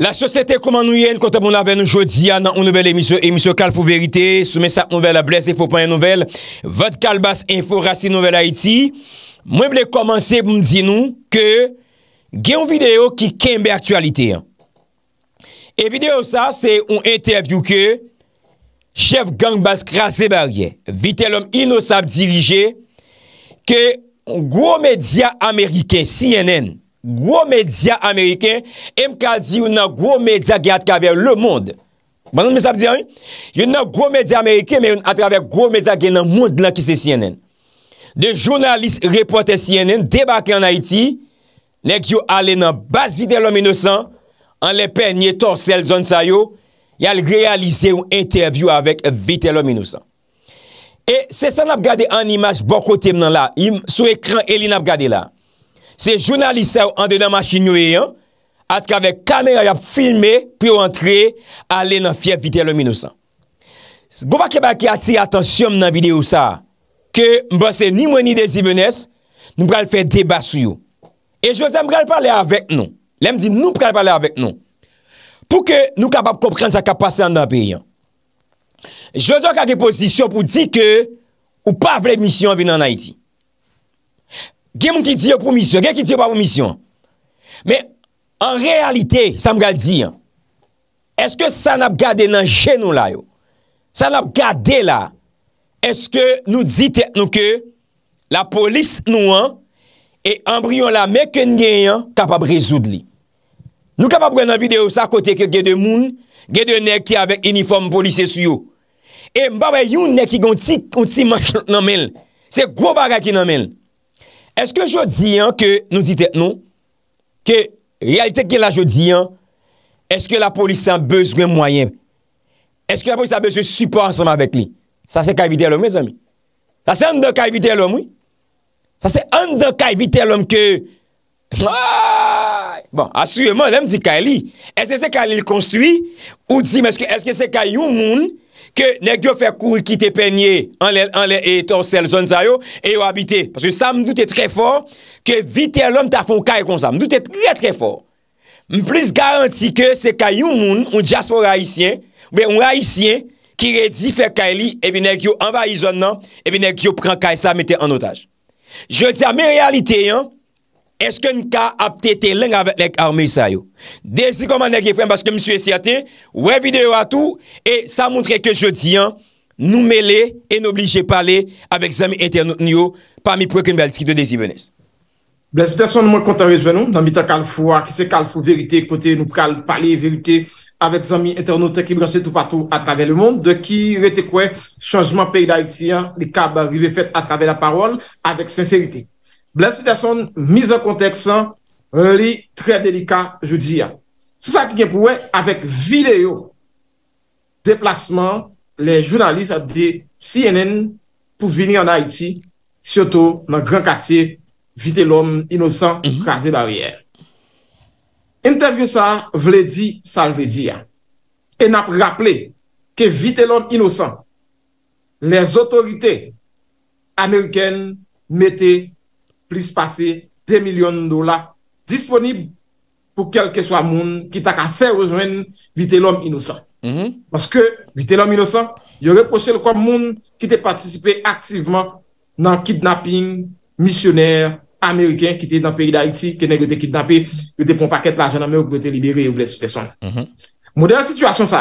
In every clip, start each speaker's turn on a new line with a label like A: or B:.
A: La sosete koman nou yen konta bon laven nou jodi ya nan ou nouvel emisyon, emisyon kal pou verite, soumen sa ouvel ables, e fopan nouvel, vod kal bas info rasi nouvel ha iti. Mwen blè koman se pou mdi nou ke gen ou video ki ken be aktualite. E video sa se ou interview ke chef gang bas krasi barye, vite lom inosab dirije, ke gwo media ameriken CNN. Gwo medya Ameriken Mkazi ou nan gwo medya Gya atka ver le mond Banan mè sa bè diyon? Yon nan gwo medya Ameriken Mè yon atraver gwo medya gen nan mond lan ki se CNN De jounalist repote CNN Debake an Haiti Nèk yon ale nan bas video lòm inosan An lèpè nye torsel zon sayo Yal realize ou interview Avèk video lòm inosan E se sa nap gade an imaj Bò bon kote mnan la Sou ekran elin nap gade la Se jounalisew an de nan machin yo e yan, atreve kamera yap filme pou yo antre ale nan fye videyo le 1900. Gouwa kebaki ati atensyon nan videyo sa, ke mbose ni mweni de zibones, nou pral fe deba sou yo. E jose mbral prale avek nou, lem di nou pral prale avek nou, pou ke nou kapap kompren sa kapase an nan pe yon. Jose wak a deposisyon pou di ke ou pa vre mission vi nan Haiti. Gen moun ki diyo promisyon, gen ki diyo pa promisyon. Men, an realite, sa m gal diyan, eske sa nap gade nan chen nou la yo? Sa nap gade la, eske nou di ten nou ke, la polis nou an, e an bryon la meke n gen yon, kapab rezoud li. Nou kapab ren nan videyo sa kote ke gede moun, gede nek ki avek uniform polise su yo. E mba wey yon nek ki gonti manch nan men, se gwo baga ki nan men. Eske jodi an ke nou dite nou, ke realiteke la jodi an, eske la polis an bezwe mwayen, eske la polis an bezwe support anseman vek li, sa se ka evite lom we zami? Sa se an de ka evite lom we? Sa se an de ka evite lom ke... Bon, asye man, lem di ka li, eske se ka li l konstwi, ou di, eske se ka yon moun, ke nèk yo fè kou ki te penye an lè etor sel zon zay yo, e yo habite. Paske sa mn doute tre fòr, ke vite lòm ta fòn kaj kon sa. Mn doute tre fòr. M plus garanti ke se kaj yon moun, yon diaspo rayisyen, oube yon rayisyen, ki re di fè kaj li, e vi nèk yo anvay zon nan, e vi nèk yo pran kaj sa mette an otaj. Je zè a mè realite yon, eske nou ka ap tete lèng avèk lèk arme isa yo. Desi kom anèk ye frèm, baske msou esi ate, wè videyo atou, e sa mountre ke jodi an, nou mele, en oblije pale, avèk zami internet nyo, pa mi prekèm bel, skide desi vènes.
B: Blèzite son nou mwen kontarè jwen nou, nan bitan kal fwa, ki se kal fwa verite, kote nou pral pale verite, avèk zami internet, ki bransè tout patou, atrave le moun, de ki rete kwe, chanjman pey da iti an, li kab rive fèt atrave la parol, Bla svitason miz an konteksan, li tre delika joudiya. Sou sa ki gen pouwe avek video deplasman le jounalisa de CNN pou vini an Haiti, sioto nan gran kati, vite l'om inosan mhm. kaze bariyer. Interview sa vle di salve diya. E nap rapple ke vite l'om inosan, les otorite Ameriken mette plis pase 2 milyon dola disponib pou kelke swa moun ki tak a fè rejwen vite l'om inosan. Mhm. Paske vite l'om inosan, yo reposè lko moun ki te patisipe aktiveman nan kidnapping misyoner Ameriken ki te nan peyi da iti, ki ne gote kidnape ki te pon paket mhm. la janan me ou gote libere ou bles peson. Modern situasyon sa,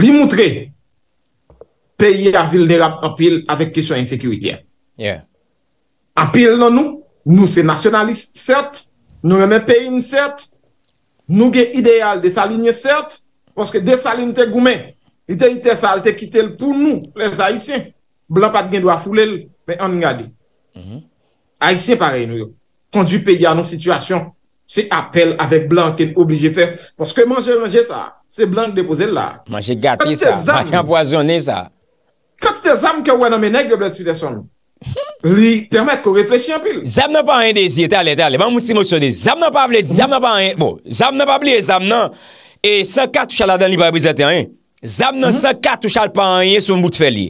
B: li moutre peyi a vil de rap apil avek kesyon ensekirityen. Apil nan nou, Nou se nasyonalist cert, nou yon men peyin cert, nou gen ideal de sa linye cert, poske de sa linye te goumen, ite ite sa, ite kite l pou nou, les haisyen. Blan pat gen do a foule l, men an nga di. Haisyen pare nou yo, kondju peyi an nou situasyon, se apel avek blan ken oblije fe, poske manje manje sa, se blan depoze l la.
A: Manje gati sa, manje anpoazyonne
B: sa. Kante te zam ke wè nan menèk de blan si fite son nou.
A: Ha! Li, te remet ko refleksi an pil Zam nan pa an yon desi, talen talen Zam nan pa bled, zam nan pa an yon Zam nan pa bled, zam nan E san katou chal la dan li ba bizete an yon Zam nan san katou chal pa an yon Sou mboute fel li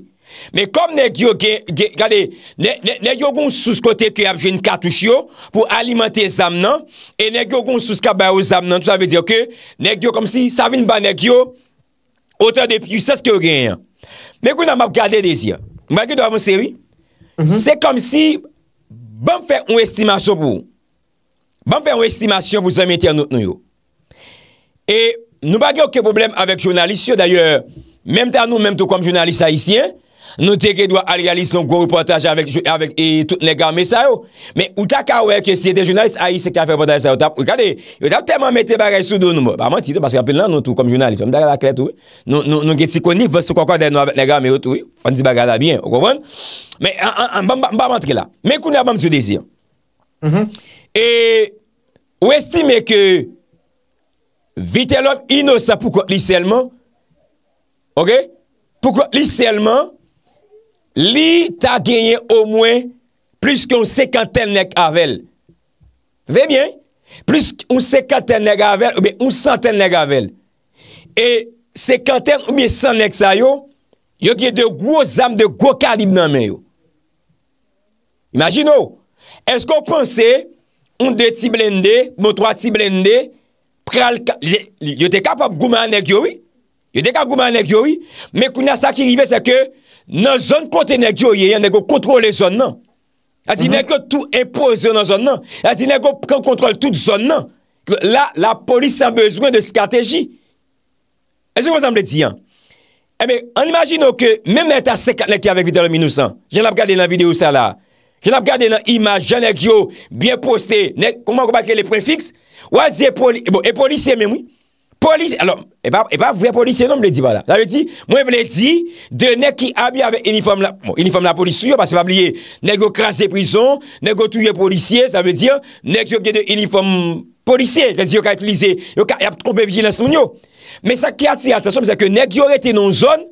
A: Me kom negyo gen, gade Negyo goun sou skote ki ap jen katou chyo Po alimante zam nan E negyo goun sou skabay ou zam nan Tou sa ve diyo ke, negyo kom si Savin ba negyo Ote depi, yu se skyo gen Negyo nan map gade desi Mbake do avon seri Mhm. Se kom si bon fè un estimasyon pou. Bon fè un estimasyon pou zan meti an nou yo. E nou bagè ouke problem avèk jounalist yo. D'ayor, menm tan nou, menm tou kom jounalist haisyen. Nou teke dwa al yalison gwo reportaje avèk e, tout lè gamè sa yo. Mè, ou ta ka wè kè sè de jounalist a yi sè kè a fè reportaje sa yo tap. Ou kade, ou tap teman mette bagay sou do nou mò. Paman ti to, paske apè lè nan nou tou kom jounalist. Mè bagay la klet ou, nou gen ti koni vò sou kwa kwa dè nou avèk lè gamè yo tou. Fondi bagay la byen, ou kowon. Mè, mba mba mba mantre la. Mè kouni avèm sou desi. Mm-hmm. E, ou estime ke vitè lòm inò sa poukot lisèlman. Ok? Pouk Li ta genye ou mwen plus ki un sekanten nek avel. Ve bien? Plus ki un sekanten nek avel, oube, un santen nek avel. E sekanten ou mi san nek sayo, yo diye de gwo zam de gwo kalib nan men yo. Imagino. Esko pwense, un de ti blende, moun troa ti blende, pral ka... Yo de kapap gwo man nek yoy. Yo de kapap gwo man nek yoy. Me kou na sa ki rive se ke nan zon kontene gyo ye, yon negyo kontrole zon nan. A di mhm. negyo tout impose nan zon nan. A di negyo kontrole tout zon nan. La, la polis an bezwen de skateji. E zon kon zan mle di an. E me, an imagino ke, men men ta sekat neke avek video le minousan. Jena m gade nan video sa la. Jena m gade nan imaj, jene gyo, byen poste, nek, konman kon pake le prefiks. Wazie polis, bo, e polis eme mwi. Polisye, alo, e ba vwe policye non mwen vle di ba la, mwen vle di de nek ki abye ave uniform la polisye, se pa blye nek yo kras de prison, nek yo touye policye, se pa blye nek yo gede uniform polisye, se pa blye yo ka etilize, yo ka ap trobe vjilans moun yo, me sa ki ati atasom se ke nek yo rete non zon,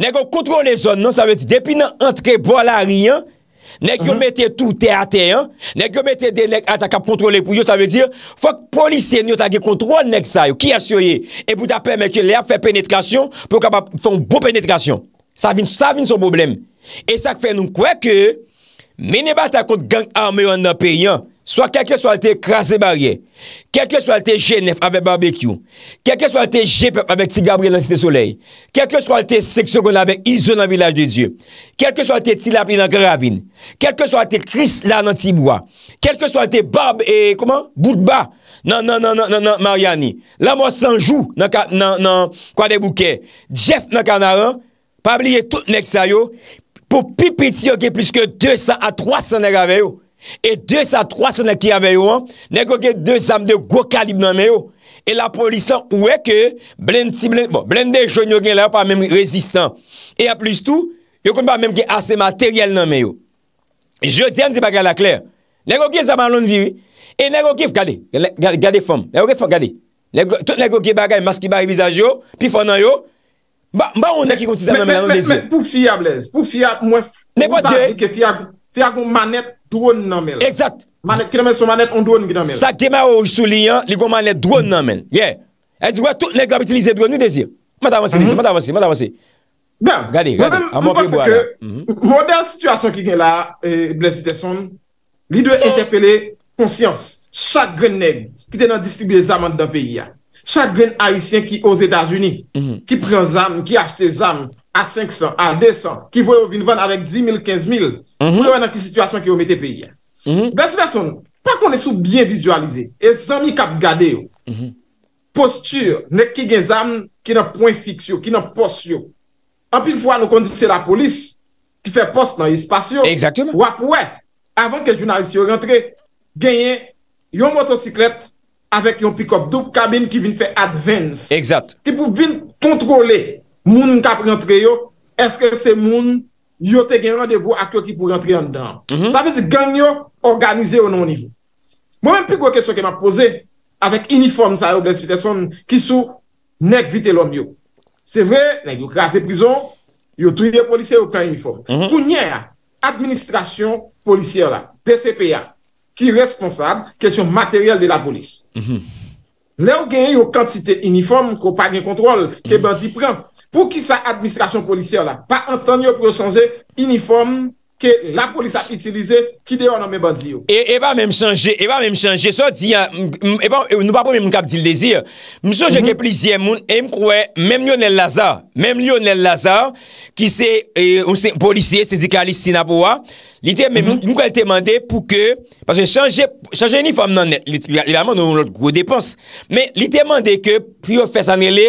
A: nek yo kontrol le zon, non se pa blye depi nan antre bo la riyan, Nèk yon mète tout tè a tè yon, nèk yon mète dè nèk atakap kontrole pou yon, sa vè dir, fòk polise nyo tagè kontrole nèk sa yon, ki asyoye. E pout apè mèk yon lè ap fè penetrasyon pou kap ap fè yon bou penetrasyon. Sa vin son problem. E sa fè nou kwe kè, mè ne bata kont gang arme yon apè yon. So a kelke so a te kras e barye. Kelke so a te jenef ave barbekyou. Kelke so a te jep ave ti gabriye nan site soley. Kelke so a te seksyon ave izon nan vilaj de Diyo. Kelke so a te ti lapli nan karavine. Kelke so a te kris la nan ti bwa. Kelke so a te bab e, koman, boudba nan mariani. La mwa sanjou nan kwa de bouke. Jeff nan kanaran, pabliye tout nek sa yo. Po pi peti yo ke pluske 200 a 300 nan karavine yo. E 2 sa 3 sa nan ki ave yo an Nèkò ke 2 sam de gwo kalib nan me yo E la polisan ouè ke Blende jo nyo gen la yo Par mèm rezistan E ap lise tout Yo kon pa mèm ki ase materyel nan me yo Je tèndi pa kè la klèr Nèkò ke zaman loun viri E nèkò ke fkade Nèkò ke fkade Nèkò ke bagay maski bari vizaj yo Pi fon nan yo Mba ou nèkò ki konti zaman nan me yo Mwen pou fiyablez Mwen fiyablez li a goun manet drone nan men. Exact. Manet, ki nan men sou manet, an drone nan men. Sa keman ou sou li yon, li goun manet drone nan men. Ye. E di wè, tout le gòm itilize drone, nou de zi. Mwen avansi, de zi, mwen avansi, mwen avansi. Gadi, gadi. Mwen pense ke, wò de an situasyon ki gen la, bles viteson,
B: li dwe entepelè konsyans. Chak gen neg, ki den nan distribuye zaman dan peyi ya. Chak gen haïsyen ki ose Etats-Unis, ki mhm. pren zaman, ki achete zaman, a 500, a 200, ki vou yon vinvan avèk 10.000, 15.000, pou yon nan ki situasyon ki yon mette pe yon. Bè se fè son, pa konè sou bien vizualize, e zanmi kap gade yon. Mhm. Posture, ne ki gen zanm, ki nan poen fiksyon, ki nan post yon. Anpil fwa nou kondise la polis, ki fè post nan yon spasyon. Exactement. Wap wè, avon ke jounalisyon yon rentre, genyen yon motosiklet, avèk yon pikop double kabine, ki vin fè advance. Exact. Ki pou vin kontrole. moun kap rentre yo, eske se moun, yo te gen randevo ak yo ki pou rentre yon dan. Sa vezi gen yo, organize yo nan yon nivou. Mwen men pe kwe kesyon ke ma pose, avek uniform sa yo, kisou, nek vite lom yo. Se vre, nek yo krasi prizon, yo triye polisye, yo ken uniform. Mhm. Ou nye a, administrasyon polisye la, TCPA, ki responsab, kesyon materyal de la polis. Mhm. Le ou gen yo kantite uniform, ko pa gen kontrol, ke mhm. bandi pren, pou ki sa administrasyon polisyon la, pa antonyo pou yo sanje, uniforme ke la polisyon a itilize, ki deyon nan men
A: bandiyo. E, e pa men m chanje, e pa men m chanje, so di, e nou pa pou men m kap di l'dezir, m chanje ke mhm. polisyon moun, e m kouwe, menm Lionel Lazare, menm Lionel Lazare, ki se, e, ou se polisyon, se di Kalistina Poua, se di, Li te mende pou ke, panse chanje uniform nan net, li la moun nou gwo depons, men li te mende ke, pou yo fes anele,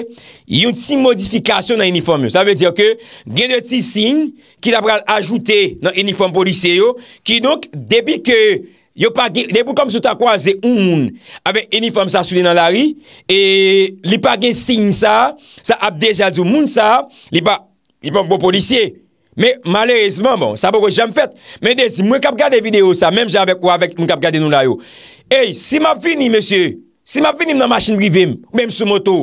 A: yon ti modifikasyon nan uniform yo, sa ve diyo ke, gen yo ti sin, ki la pral ajoute nan uniform polisye yo, ki nouk, debi ke, yo pa gen, debi kom sou ta kwa, ze un moun, ave uniform sa sou li nan la ri, e li pa gen sin sa, sa ap deja doun moun sa, li pa, li pa moun polisye yo, Me, malerizman bon, sa pou kwa jam fèt. Men desi, mwen kap gade video sa, menm jan vek wavèk mwen kap gade nou la yo. Ey, si ma vini, mesye, si ma vini m nan machin grivim, mwen m sou moto,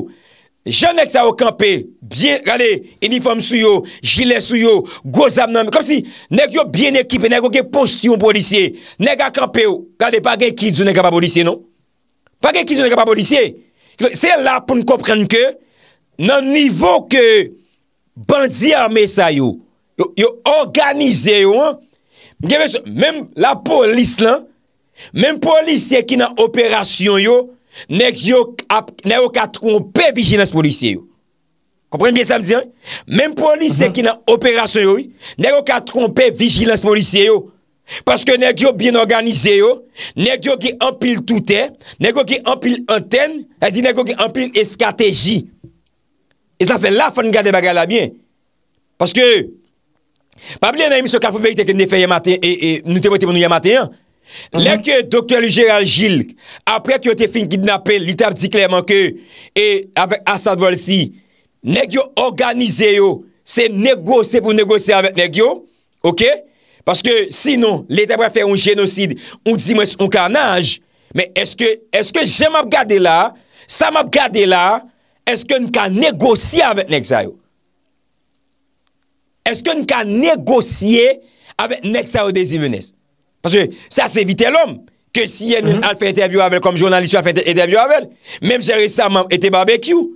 A: jan nek sa wakampe, bien, gade, uniform sou yo, jilè sou yo, gwo zam nan, kom si, nek yo bien ekip, nek yo gen postyon polisye, nek akampe yo, gade, pa gen kidzou nek kapap polisye, non? Pa gen kidzou nek kapap polisye, se la pou n kopren ke, nan nivou ke, bandi arme sa yo, yo organize yo an, mèm la polis lan, mèm polis se ki nan operasyon yo, nek yo katronpe vigilans polisy yo. Komprenmye sa m diyan? Mèm polis se ki nan operasyon yo, nek mhm. yo katronpe vigilans polisy yo. Paske nek yo bin organize yo, nek yo ki empil touten, nek yo ki empil anten, nek yo ki empil eskateji. E sa fè la fèn gade baga la mien. Paske... Pabli anay miso kalfou verite ke nou te bote pou nou yamate yon? Mhm. Lè ke doktor alu Gérald Gilles, apre ki yo te fin gidnapè, l'Etat di kleyman ke, e avèk Asad Bolsi, negyo organize yo, se negose pou negose avèk negyo, ok? Paske sinon, l'Etat bre fè yon genoside, yon di mwen yon karnage, mè eske jè m ap gade la, sa m ap gade la, eske nou ka negose avèk neg sayo? eske nou ka negosye avek nek sa odezi venes? Paske, sa se evite lom, ke si yon alfe intervjou avel, konm jounanli sou alfe intervjou avel, menm se resaman ete barbekyou,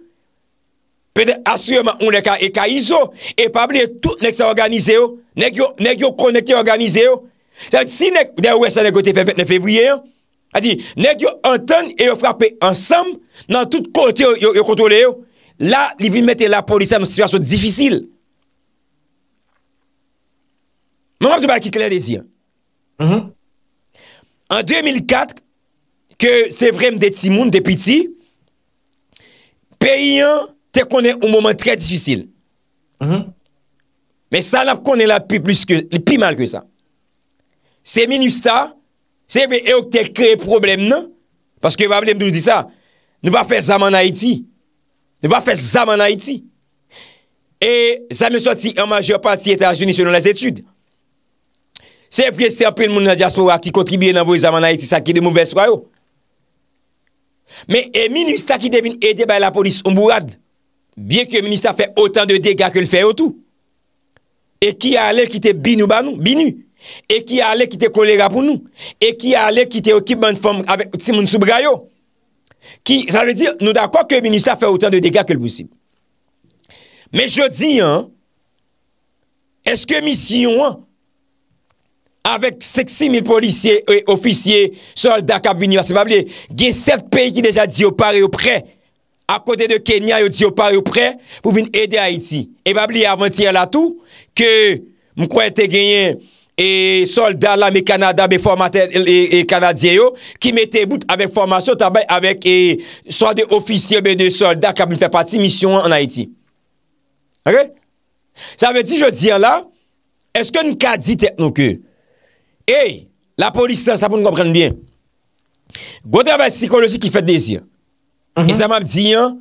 A: pe de asye man ou le ka e ka iso, e pabli tout nek sa organize oh. yo, nek yo konekte organize yo, oh. sa si nek, de ou wè sa negote fevriye yo, a di, nek yo antan e yo frape ansam, nan tout kote yo kontrole yo, oh. la li vil mette la polisa nou situasyon difisil, Mwen wap di wak ki klè de zi. An 2004, ke se vrem de ti moun, de pi ti, pe yon te konen ou mouman trè disfisil. Men sa nap konen la pi mal ke sa. Se min yon sta, se ve yo te kre problem nan, paske wap lem di wou di sa, nou wap fè zaman Haiti. Nou wap fè zaman Haiti. E zame sou ti an majeur pati Etat-Unis selon las etude. Mwen wap di wak ki klè de zi. Se vre se anpil moun nan diaspora ki kontribye nan vwe zamana eti sa ki de moun veswa yo. Me e minista ki devine ede bay la polis mbouad. Biye ki e minista fe otan de dega ke l fe yo tou. E ki a ale ki te binou ba nou, binou. E ki a ale ki te kolera pou nou. E ki a ale ki te o kibman fom avè ti moun soubra yo. Ki, sa vre di, nou da kwa ki e minista fe otan de dega ke l pousib. Me jodi an, eske misyon an? avèk sek 6.000 polisye, e ofisye, soldat, kab vini vase. Bab li, gen 7 peyi ki deja di yo pari yo pre, akote de Kenya yo di yo pari yo pre, pou vin ede Haiti. E bab li, avanti yon la tou, ke mkwen te genyen, e soldat la me Kanada, me formate, e, e Kanadie yo, ki mette bout avèk formasyon, tabèk avèk e soldat ofisye, be de soldat kab vini fè pati, misyon an Haiti. Ok? Sa ve di yo diyan la, eske n ka di teknokyo? E, la polisya, sa pou nou kompren bien. Gote avè psikoloji ki fè dezir. Mhm. E sa mab diyan,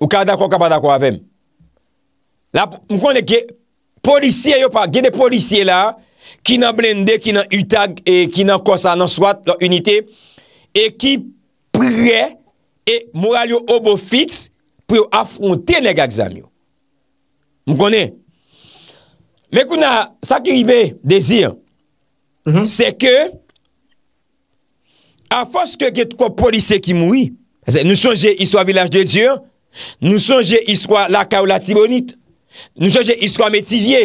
A: ou ka dako, ka pa dako avèm. La, mkwone, polisye yo pa, gè de polisye la, ki nan blendè, ki nan utag, ki nan konsan, nan swat, nan unitè, e ki prè, e moral yo obo fix, pou yo afrontè nèk aksam yo. Mkwone, mkwone, mkwona, sa ki yive dezir, Se ke a fos ke get kwa polise ki moui. Se nou chonje iswa vilaj de Diyan. Nou chonje iswa laka ou la tibonit. Nou chonje iswa metivye.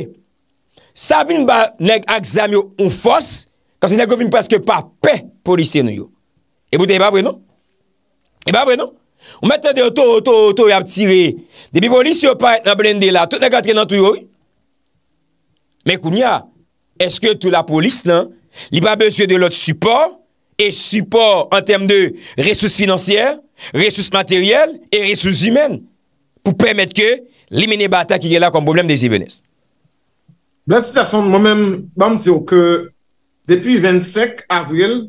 A: Sa vin ba neg aksam yo un fos. Kansi neg govin paske pa pe polise nou yo. E bouten e ba vwe nou? E ba vwe nou? Ou meten de otor, otor, otor ya ptire. De bi volis yo pa et nan brende la. Tout neg atre nan tou yo. Men kounya. eske tou la polis nan, li ba bezye de lot support, et support en term de ressources financières, ressources matérielles, et ressources humaines, pou pèmèd ke li mène batak yè la kon probleme de zi vènes. Blan sou sa son mò mèm bèm diyo ke depi 25
B: avril,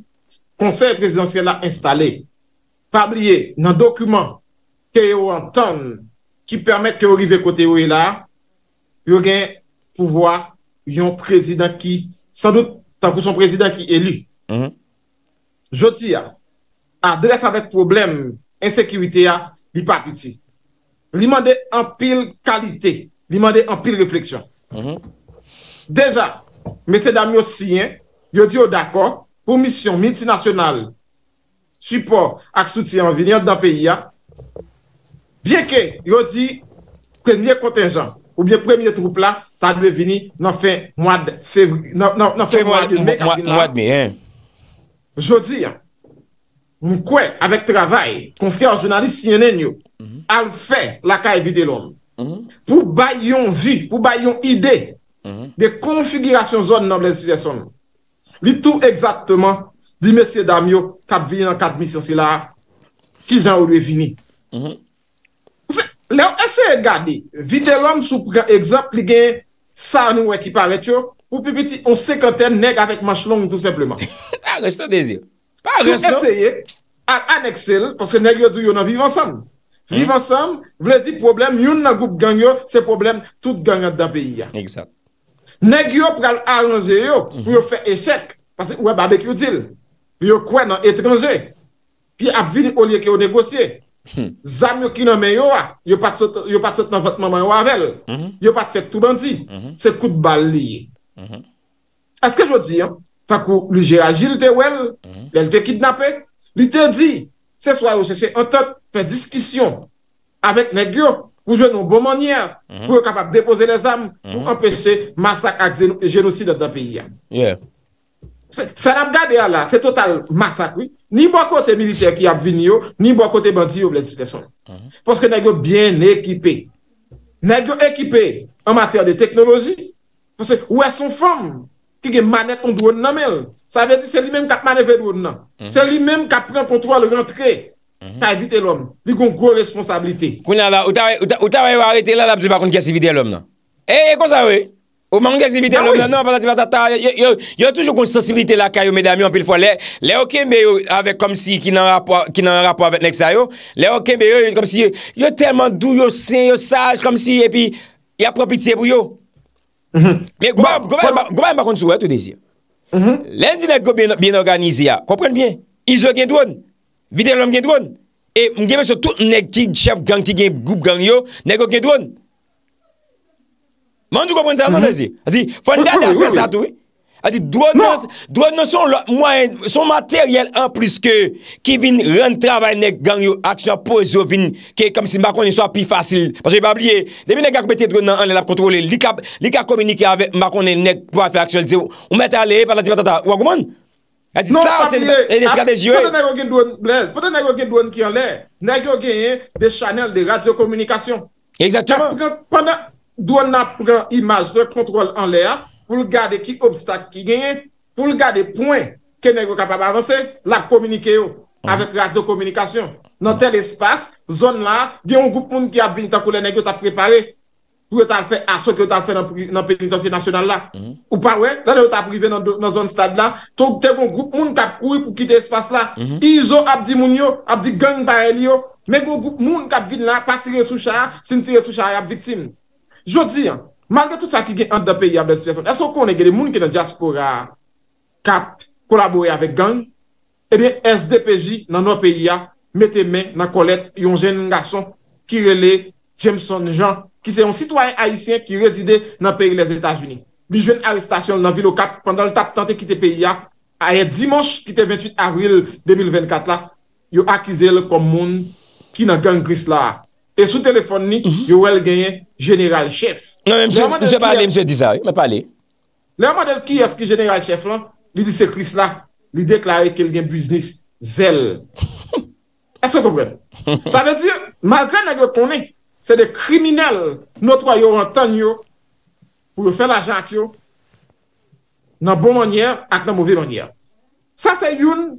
B: konsèl presidansyè la installé, pabliye nan dokumen ke yo an ton ki pèmèd ke yo rive kote yo yè la, yo gen pouvoi yon prezident ki, san dout tanpou son prezident ki elu, mhm. joti a adres avèk problem, ensekirite a, li pa apiti. Li mande anpil kalite, li mande anpil refleksyon. Mhm. Deja, mese dam yo siyen, yo di yo d'akor, pou misyon multinasyonal support ak soutien vini anpil dan peyi a, bien ke yo di kwenye kontenjan, Oubyen premye troup la, ta dwe mhm. mhm. vini nan fe mwad fevri, nan fe mwad mwen kab vini nan.
A: Mwad mwen.
B: Jodi, mkwe, avek travay, konfite yon jounalist si yon enyo, al fe laka evide loun. Pou bay yon vi, pou bay yon ide, de konfigurasyon zon nan blen silesyon. Li tou eksaktman, di mesye dam yo, kab vini nan kab misyon sila, ki jan ou dwe vini. Mwen. Le ou eseye gade, vide lom sou pran ekzap li gen sa anou wè e ki paretyo, pou pi biti, on se kante neg avèk mashlon tout sepleman. Arreste de zi. Sou eseye, aneksel, porsè neg yo hmm. di yon nan viv ansam. Viv ansam, vlezi problem, yon nan goup ganyo, se problem, tout ganyan da peyi ya. Exact. Neg yo pran aranje yo, pou yo fè eshek, pasè wè bade ki yotil, pou yo kwen nan etranje, pi ap vin o liye ki yo negosye. Hmm. Zame yo ki nanme yo wa Yo pat sot nan vat maman yo avel mhm. Yo pat fet tou bandi mhm. Se kout bal liye Aske mhm. jodi Fakou lije agil te wel Li te kidnape Li te di se swa yo seche Fek diskisyon Avet negyo pou jenon bon manye Pou yo kapap depoze le zame Pou empese masak ak genosi De da piye Se nam gade ya la Se total masak Ou Ni bwa kote militer ki ap vini yo, ni bwa kote banti yo blè dispesyon. Foske nè gyo byen ekipè. Nè gyo ekipè an matèr de teknoloji. Fosè wè son fòm ki gen manè ton doun nan mèl. Sa vè di se li mèm kap manè vè doun nan. Se li mèm kap pren kontro al rentre. Ta evite lòm. Di goun
A: gwo responsabilite. Kou nè la, ou ta ray wè arete lè la pse bakoun ki as evite lòm nan. E, e konsa wè? Yon toujou kon sensibilite la ka yon medami yon pil fwa. Lè yon kembe yon avèk kom si ki nan rapò avèk nek sa yon. Lè yon kembe yon kom si yon telman dou yon sen, yon saj kom si epi yon propite pou yon. Mè gwa mba kon sou wè tout de zi. Lè nzi nèk go ben organizi ya. Komprende bien. Izo gen droun. Vite lòm gen droun. E mgebe sou tout nèk ki chèv gang ki gen goup gang yon, nèk go gen droun. Mwen nou gopwen te anman te zi? A zi, fwen dade aspe sa tou? A zi, douan nan son materyel an plus ke ki vin ren travay nek gangyo atyapoz yo vin ke kom si mbakon yon so api fasil. Pansye yon pa bliye. Demi nek akopete dron nan anle lap kontrole, li ka komunike ave mbakon nek pou afe aksyolize. Ou mette ale e pata di patata. Ou akoman? A zi, sa ou se enes kate zi yo? Foto nèk yo gen douan kiyon le, nèk yo genye
B: de chanel, de radiokomunikasyon. Exactement. Foto nèk yo genye de chanel, de radi Do an apren imaj, do an kontrol an lè, pou l'gade ki obstak ki genye, pou l'gade pouen ke negyo kapap avanse, lak komunike yo, avek radyo komunikasyon. Nan tel espas, zon la, gen yon goup moun ki ap vin ta koule negyo ta prepare, pou yon ta alfe aso ki yon ta alfe nan penitensi nasyonal la. Mhm. Ou pa we, la yon ta aprive nan zon stad la, ton te yon goup moun kap kouye pou kite espas la. Mhm. Izo ap di moun yo, ap di gang ba el yo, men yon goup moun kap vin la, pa tire sou chan, sin tire sou chan yon ap vitim. Jodi, malde tout sa ki gen enda peya bles person, aso kon e gede moun ki nan diaspora kap kolabori avek gang, edi eh SDPJ nan nou peya mette men na kolet yon jen nga son ki rele Jameson Jean ki se yon sitwayen Haitien ki rezide nan peyi les Etats-Unis. Ni jwen aristasyon nan vilo kap pandan l tap tante ki te peya aye dimons ki te 28 avril 2024 la, yo akize le kon moun ki nan gang Grisla a. E sou telefon ni, mhm. yo wel genyen general chef. Non, mwen jè pa ale, mwen jè di zay, mwen pa ale. Le amandel ki eski general chef lan, li di se kris la, li deklare kel genyen business zel. E se kompren? Sa ve di, mal gennen yo konen, se de kriminal notwa yo rentan yo pou yo fè la jank yo nan bon manyer ak nan mouvi manyer. Sa se youn...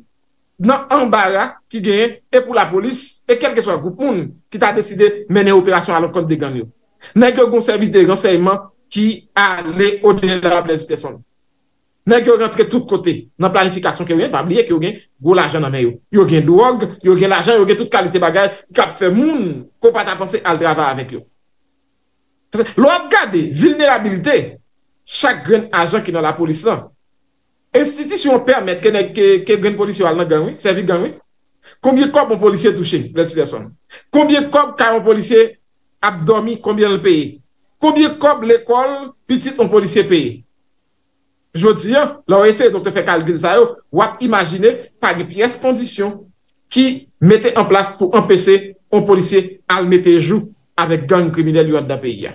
B: nan ambara ki genye e pou la polis e kelke swa goup moun ki ta deside menen operasyon alot konti de gang yo. Nan gen yon servis de renseyman ki ale odelab les person. Nan gen yon rentre tout kote nan planifikasyon ke yon, pa blye ke yon gen goun l'ajan nan men yo. Yon gen doug, yon gen l'ajan, yon gen tout kalite bagaj ki kap fe moun ko pa ta pense alde avar avek yo. Lo ap gade, vilnerabilite, chak gen ajan ki nan la polis lan, institisyon permet ke gen polisyon al nan genwi, servik genwi, koumye kob an polisyon touche, koumye kob ka an polisyon ap dormi, koumye an l'peye, koumye kob l'ekol pitit an polisyon peye. Jwoti ya, lor ese, wap imagine pagi pi espondisyon ki mette an plas pou ampese an polisyon al mette jou avek gen krimine lwad da peye.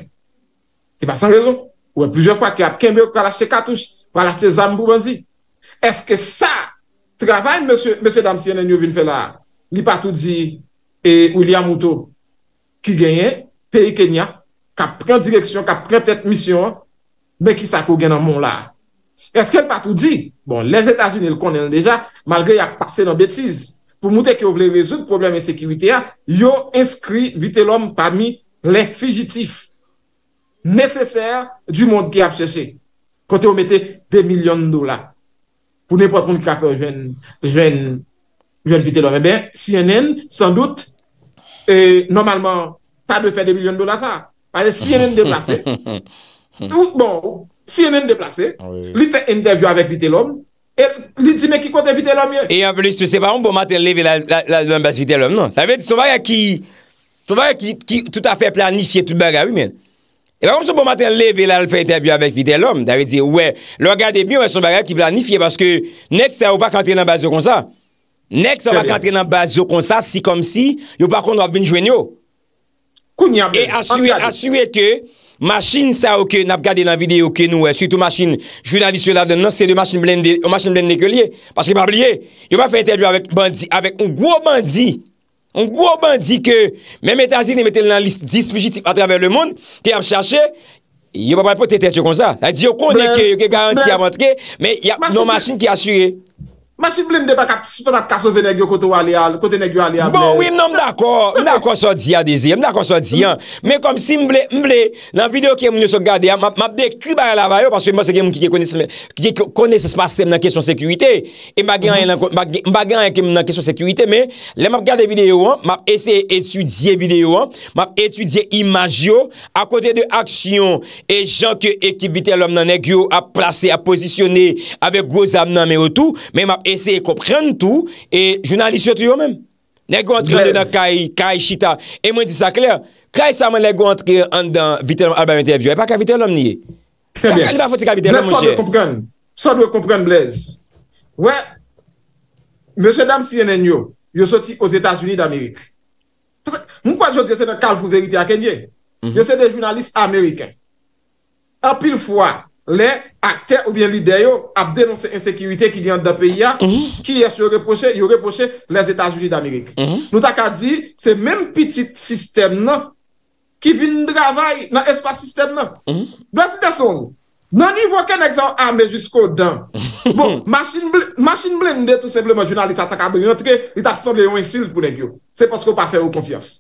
B: Se pa san rezon, wap pwese fwa ki ap kembe wap wap lache katouche, wap lache zambou wanzi, Eske sa, travay M. Damsyen en yo vin fe la, li patou di e William Moutou ki genye, peyi Kenya ka pren direksyon, ka pren tet misyon men ki sa kou gen an mon la. Eske patou di, bon, les Etats-Unis l konnen deja, malgré ya pase nan betiz, pou moutè ki obleve zout, probleme en sekirite ya, yo inskri vite l'om pami le figitif nesesèr du monde ki ap chèche, kote ou mette de milyon de dola. pou nè potron ki ka fè ou jwen jwen Vitellon, e ben CNN san dout normalman ta de fè de milyon do la sa si CNN de plase
A: bon, CNN de plase li
B: fè interjou avèk
A: Vitellon e li di men ki kote Vitellon e an pe liste, se pa yon pou maten leve la zon bas Vitellon, nan, sa vèd son vay a ki tout a fè planifiè tout baga ou men E pa komso bon maten leve la l fè intervjou avèk vide l om, darè di, wè, lò gade myon wè son bagèl ki vè la nifiè, paske nek sa wè pa kante nan bazo kon sa, nek sa wè pa kante nan bazo kon sa, si kom si, yo pa kon nou ap vin jwen yo. E asywe, asywe ke, machin sa wè ke nap gade lan vide yo ke nou, wè, sütou machin, jwè nan visyon la den, nan se de machin blèn de, machin blèn de nekrelye, paske pa bliye, yo pa fè intervjou avèk bandi, avèk nou gwo bandi, On gwo ban di ke mè mè tazil nè mè tè nan list dispujitif a travèr lè moun, ki ap chache, yo pa pal pou tè tèt yo kon sa. Sa di yo kon nè ki yo ke garanti avant ke, mè ya nou machin ki asyre. Ma
B: si mble mde pa ka... Si pa ta ka sove negyo kote wale al... Kote negyo wale al... Bon, wim nan
A: mdakor. Mdakor so di a dizi. Mdakor so di an. Men kom si mble... Mble... Nan video ke mwen yo so gade... Map dekri ba yalavayo... Paswe mba se gen mwen ki ke kone se... Ki ke kone se sepaste mnen kesyon sekurite. E mba gen an yon... Mba gen an yon ke mnen kesyon sekurite men... Le mbap gade video an... Mbap ese etudye video an... Mbap etudye imajyo... A kote de aksyon... E jan ke ekivite l eseye koprenn tou, e jounalist sot yo men. Ne gwa antre yon kaj, kaj chita. E mwen di sa kler, kaj sa mwen ne gwa antre yon an dan Viteran Albanian TV, e pa kaj Viteran lom nye. E pa kaj li ba foti kaj Viteran lom chè. Sot dwe komprenn,
B: sot dwe komprenn Blaise. Wè, mè sè dam CNN yo, yo soti os Etats-Unis d'Amerik. Mwen kwa jò diye se nan kal fous verite a kenye, mhm. yo se de jounalist Ameriken. A pil fwa, Le akte ou bien lideyo ap denonse insekirite ki diyan da peyi ya Ki yes yo reproche, yo reproche les etajli d'Amerik Nou tak a di se menm pitit sistem nan Ki vin dravay nan espasystem nan Blasite son, nan nivwa ken ek zan ame jusquo dan Bon, masin blende tout sebleman jounalisa tak a de yon tre Li tak sab le yon insil pou negyo Se poske ou pa fe ou konfians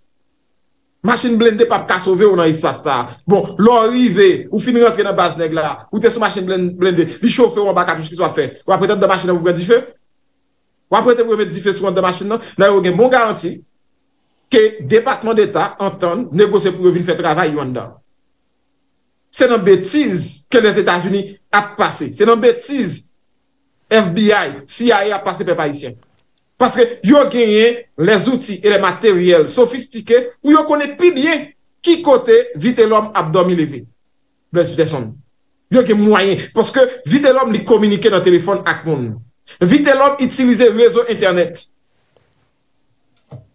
B: Machen blende pap kasove ou nan ispase sa. Bon, lor rive, ou fin rentre nan baz neg la, ou te sou machen blende, li chofe ou an baka touche ki so a fe. Ou aprete pou mwen dife? Ou aprete pou mwen dife sou an de machen nan? Nan yon gen bon garanti ke departement d'Etat antan negose pou revin fe travay yon dan. Se nan betiz ke les Etats-Unis ap pase. Se nan betiz FBI, CIA ap pase pe Parisien. Paske yo genyen les outi e le materyel sofistike ou yo konen pilye ki kote vite l'om abdomi levi. Bles Viteson. Yo genyen mwayen paske vite l'om li komunike nan telefon ak moun. Vite l'om itilize rezo internet.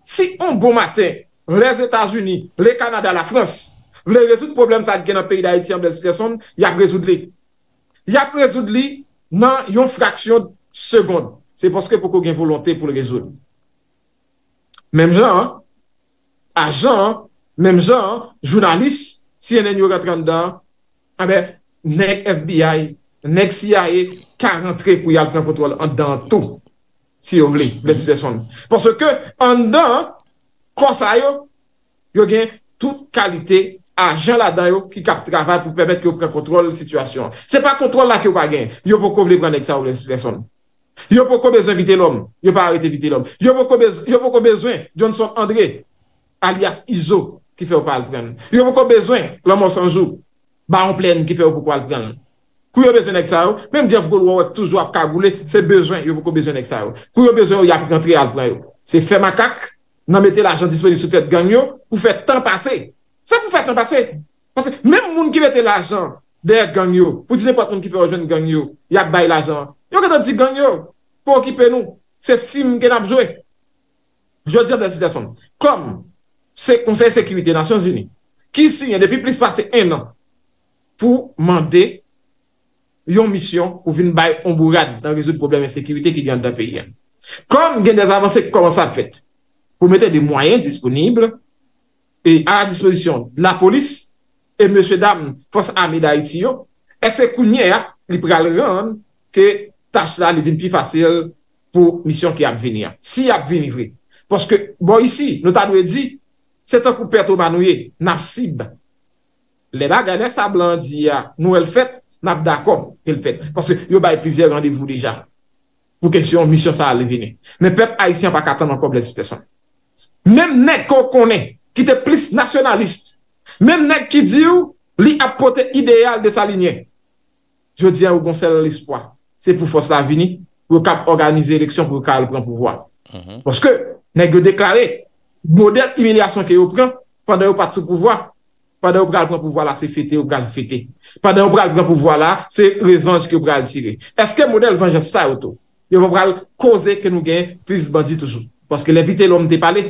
B: Si on bon maten les Etats-Unis, le Canada, la France, le rezout problem sa genyen peyi da eti an Bles Viteson, yap rezout li. Yap rezout li nan yon fraksyon segonde. Se poske pou kou gen volonté pou le rejoum. Mem jan, ajan, mem jan, jounalist, si enen yo gantran dan, a be, nek FBI, nek CIA, ka rentre pou yal prekontrol an dan tou, si yo vle, vle si de son. Poske an dan, kwa sa yo, yo gen tout kalite, ajan la dan yo ki kap travay pou pwemet ki yo prekontrol situasyon. Se pa kontrol la ki yo gantran, yo pou kou vle prekontrol si de son. Yon pou kou bezwen vite l'om Yon pou kou bezwen Johnson André Alias Izo Yon pou kou bezwen Lomon Sanjou Kou yon bezwen ek sa ou Mèm Jeff Goldwater Yon pou kou bezwen ek sa ou Kou yon bezwen yon yap rentre alpren ou Se fè makak Nan mette l'ajan disponib sou tèt ganyou Pou fè tan pase Mèm moun ki mette l'ajan Dè ganyou Yap bay l'ajan Yo kata di ganyo pou okipe nou se film gen apjowe. Jo di ap la situasyon. Kom, se konsey sekwite Nasyon Zuni, ki si yon depi plis pase en an pou mande yon misyon pou vin bay ombourad dan vizou de probleme sekwite ki di yon depi yon. Kom gen dezavansè koman sa fèt pou mette de mwayen disponible e a la dispozisyon la polis e M. Dam Fos Amida Itiyo e se kounye ya ah, li pral ron ke... tache la li vin pi fasil pou misyon ki ap vini. Si ap vini vri. Poske, bon, isi, nou ta nou e di, setan kou petou manouye, nap sib. Le baganè sa blan di ya, ah, nou el fèt, nap dakon el fèt. Poske, yo baye plizye vandevou li jan. Pou kesyon, misyon sa li vini. Men pep a isi an pa katan nan kou blesite son. Mem nek kou konen, ki te plis nasyonalist. Mem nek ki di ou, li ap pote ideal de sa linye. Jodi an ou gonsen l'espoi. Se pou fos la vini, pou yo kap organize eleksyon pou yo kap al gran pouvoi. Mhm. Poske, neg yo deklare, model imilyasyon ki yo pren, pande yo pati sou pouvoi, pande yo pral gran pouvoi la se fete ou pral fete. Pande yo pral gran pouvoi la, se rezvanj ki yo pral tire. Eske model vange sa yo to? Yo pral koze ke nou gen, plis bandi toujou. Poske levite lom te pale,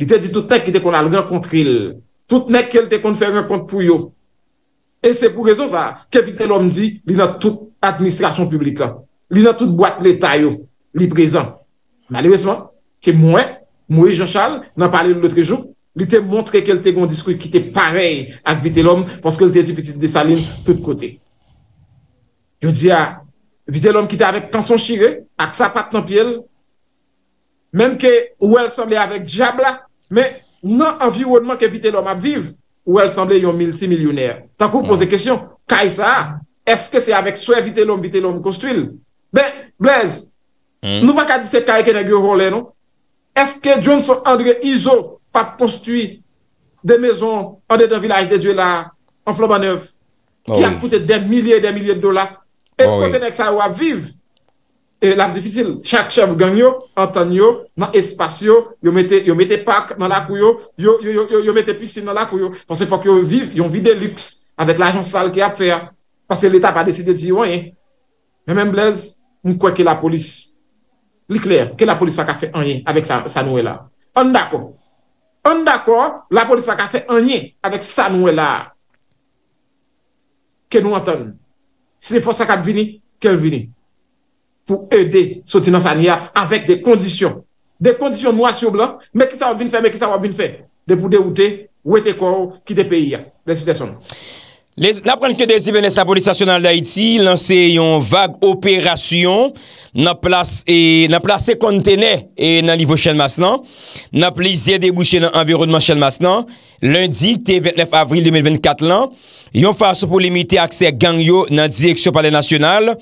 B: li te di touten ki te kon al renkontril, touten ke l te kon fè renkont pou yo. E se pou rezon sa, ke vite l'om di li nan tout administrasyon publik la. Li nan tout boite l'Etat yo, li prezan. Malouesman, ke mwen, mwen Jean Charles nan pale l'otre jou, li te montre ke lte gondiskou ki te parey ak vite l'om pwanske lte di piti de sa lin tout kote. Yo di ya, vite l'om ki te avek kanson shire, ak sapat nan piel, menm ke ou el samle avek diabla, men nan aviwonman ke vite l'om apviv, ou el sanble yon 1.600.000 nèr. Takou pose kèsyon, kaj sa, eske se avek soye vite lom, vite lom konstwil? Be, Blaise, nou baka di se kaj kenè gyo role nou? Eske Johnson André Iso pa konstwi de mezon, an ah de de vilaj de Duelar, an Flobaneuf, ki an koute de milyè, de milyè dola,
A: e kontenèk
B: sa ou aviv? E lap zifisil, chak chev ganyo, anton yo, nan espasyo, yo mette pak nan la kuyo, yo mette pisi nan la kuyo. Fonsen fok yo viv, yo vi de lüks, avèk la jan sal ki ap fè, pasè l'etap a desi de ti yonye. Mè mè mblez, mkwe ke la polis. Li kler, ke la polis wak a fè anye avèk sa noue la. An dako, an dako, la polis wak a fè anye avèk sa noue la. Ke nou anton? Si se fos ak ap vini, kel vini? pou ede sotinansan ya avèk de kondisyon. De kondisyon mou asyo blan, mè ki sa wab bin fè, mè ki sa wab bin fè. De pou de ou te, ou e te kou, ki te peyi ya. Desu te son.
A: N apren kède zi venè sa polisasyon nan l'Haiti, lan se yon vague operasyon nan plase kontene nan livo chen mas nan, nan plese debouche nan environnement chen mas nan, lundi, tè 29 avril 2024 lan, yon fason pou limite akse gangyo nan direksyon pale nasyonal,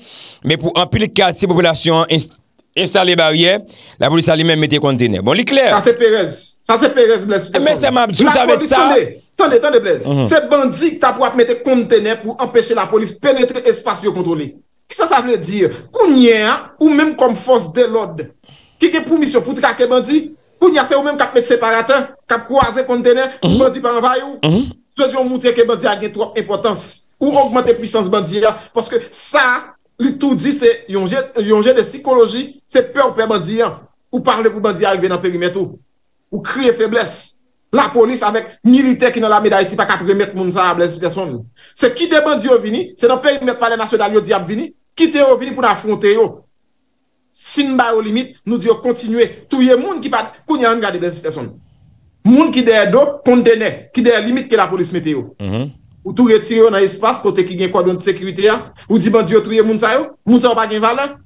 A: men pou anpil kède se popolasyon installe barye, la polisaly men mette kontene. Bon, li kler. San se
B: perez, san se perez bles. Mè se mab, jous avè sa. La kou di tene. Tande, tande plez, se mhm. bandi ki ta pou ap mette kontene pou empeshe la polis penetre espasyon kontroli. Kisa sa vle dir? Kou nye a ou menm kom fos de lode. Kike pou misyon pou tika ke bandi? Kou nye a se ou menm kap mette separatè? Kap kou aze kontene? Ou bandi pa anvay ou? Se diyon moutre ke bandi a ge trok impotans. Ou augmente pwisans bandi ya. Paske sa, li tou di se yonje de psikoloji. Se pe ou pe bandi ya. Ou parle pou bandi a yve nan perimetou. Ou kriye feblesse. La polis avek nilite ki nan la miday ti pa kakouge met moun sa a blezifite son nou. Se ki de bandi yo vini, se nan perimet pale nasyonal yo di ap vini, ki te yo vini pou na fonte yo. Sinba yo limit, nou di yo kontinue. Touye moun ki pati, kounye an gade blezifite son nou. Moun ki de do, kondene. Ki de limit ki la polis mete yo. Ou touye tire yo nan espas, kote ki gen kodon te sekirite ya. Ou di bandi yo touye moun sa yo, moun sa yo pa gen valan.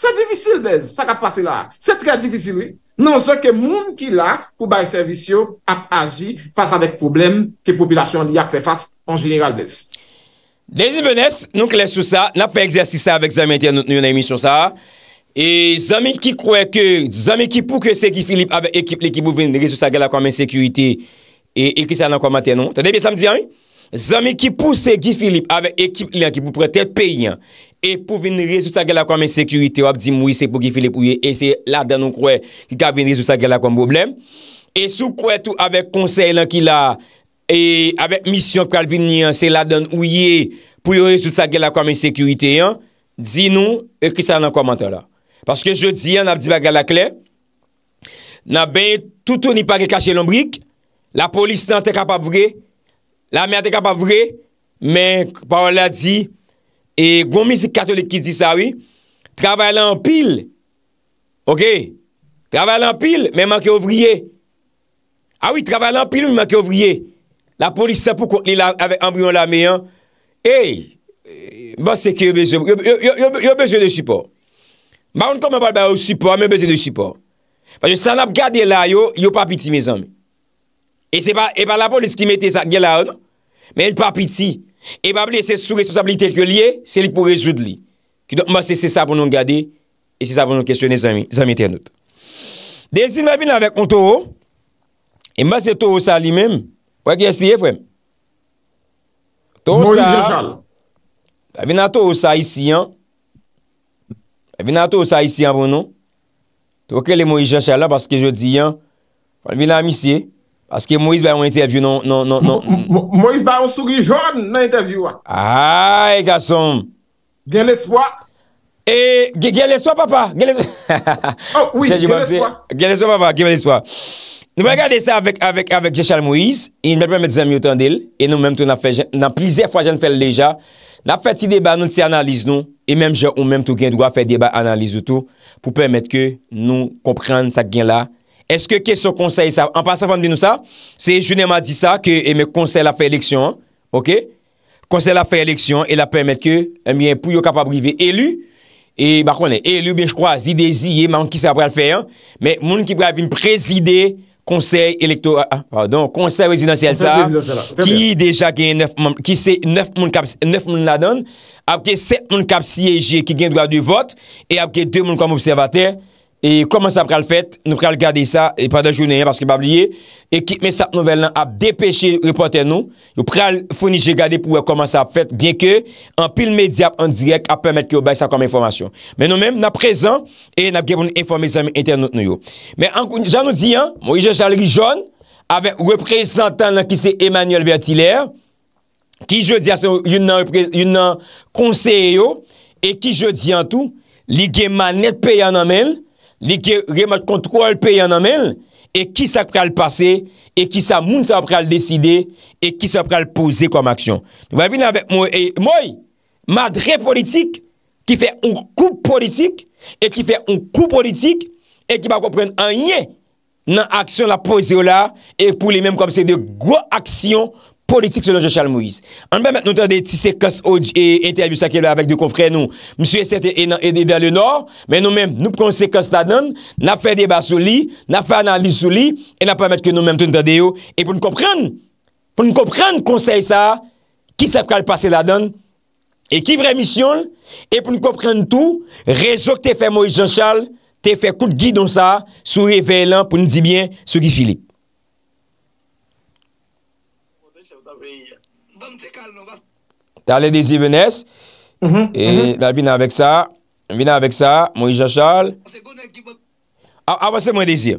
B: Se divisil bez, sa ka pase la. Se triye divisil wey. Non se ke moun ki la pou bay servisyo ap aji fasa dek problem ke populasyon li ak fe fasa an general bez.
A: Dezi Benes, nou ke les sou sa, nan fe egzersi sa avek zami ente an nou yon emisyon sa. E zami ki kwe ke, zami ki pou ke segi Filip avek ekip li ekip ou ven, negi sou sa gala kwa men sekurite, e ekise an an kwa mater non. Tade bi, sa m di an, zami ki pou segi Filip avek ekip li an ekip ou prete peyen, e pou vin resout sa gela kwa men sekurite, wap di mwi se pou gifile pou ye, e se la dan nou kwe, ki ka vin resout sa gela kwa mboblèm, e sou kwe tou avek konsey lan ki la, e avek misyon kwa alvin ni an, se la dan ou ye, pou yo resout sa gela kwa men sekurite an, di nou, ekri sa nan komantan la, paske je di an ap di baga la kle, nan ben toutou ni pake kache lombrik, la polis tan te ka pa vre, la men te ka pa vre, men kwa wala di, E gounmise katolik ki di sa, oui. Travalan pil. Ok. Travalan pil, men manke ouvriye. A, ah oui, travalan pil, men manke ouvriye. La polis se pou kontli la, avek ambriyon la meyan. Ey, bas bon, seke yo beze, yo beze de sipo. Mboun kon me bal bal yo sipo, an men beze de sipo. Faj yo sanap gade la yo, yo papiti, me zan. E se pa, e pa la polis ki mette sa, gel la, an, non? men papiti. E ba bile se sou responsabilite ke liye, se li pou rejoude li. Ki do mwen se se sa pou nou gade, e se sa pou nou kestyone zami tenout. De zin mwen vina vek mwen toho, e mwen se toho sa li men, wèk yon siye fwem? Toho sa, vina toho sa isi an, vina toho sa isi an pou nou, toke le mwen jen chal la, baske je di an, mwen vina amisye, Aske Moïse ba yon interview non...
B: Moïse ba yon sougi jor nan interview wa.
A: Aye, Gasson. Gen les wak. E, gen les wak, papa. Oh, oui, gen les wak. Gen les wak, papa, gen les wak. Nou mwen gade se avèk Géchal Moïse, e jme pèmèd zèm yotan del, e nou mèm tou nan plizè fwa jen fèl leja, nan fèti deba nou tse analiz nou, e mèm jou ou mèm tou gen dwa fè deba analiz ou tou, pou pèmèd ke nou komprèn sa gen la Eske kes so konsey sa? An pa sa fan di nou sa? Se jounen ma di sa ke eh, konsey la fey leksyon. Ok? Konsey la fey leksyon e la pwemet ke eh, mwen pou yo kapabrive elu. E bakon e, elu ben jkwa zideziye man ki sa vre al fey an. Men moun ki brev yon prezide konsey elektor... Ah, ah, pardon, konsey rezidansyel sa. Konsey rezidansyel sa. Ki deja genye neuf moun la don. Apeke set moun kap siyeje ki genye drwa di vot. E apeke te moun kom observatey E koman sa pral fet, nou pral gade sa, e pral da jounenye, paske babliye, e kitme sap nouvel nan ap depeshe repoternou, nou pral founi jegade pou wè koman sa fet, bien ke an pil medyap, an direk, ap pwemet ki obay sa koman informasyon. Men nou men, nan prezant, e nan gepoun informasyon men internet nou yo. Men an koun, jan nou diyan, mwen je chal ri joun, ave reprezentan nan ki se Emmanuel Vertilère, ki je diyan, yon nan konseyo, e ki je diyan tou, li gen man net peyan nan men, men, li ki remat kontrol pe yon anmen, e ki sa pral pase, e ki sa moun sa pral deside, e ki sa pral pose kom aksyon. Mwen vin anvek mwen, e mwen, madre politik, ki fe un kou politik, e ki fe un kou politik, e ki pa kom pren anye, nan aksyon la pose yo la, e pou li menm kom se de go aksyon, politik se nan Jean-Charles Moïse. An be mè mèt nou tèdè ti sekos et interview sa ke lè avèk de konfrè nou, msou estèt et dè lè nor, mè nou mèm nou pronsèkos la dèn, nè fè debat sou li, nè fè analise sou li, et nè pè mèt ke nou mèm tèdè yo, et pou nou komprèn, pou nou komprèn konsey sa, ki sa pral passe la dèn, et ki vre misyon, et pou nou komprèn tout, rezo k te fè Moïse Jean-Charles, te fè kout gidon sa, sou yè fè lan, pou nou di byen sou ki fili. Tè alè dè zi vè nès, e la vinè avèk sa, vinè avèk sa, Moïse Jachal, avè ah, ah, se mwen dè zi.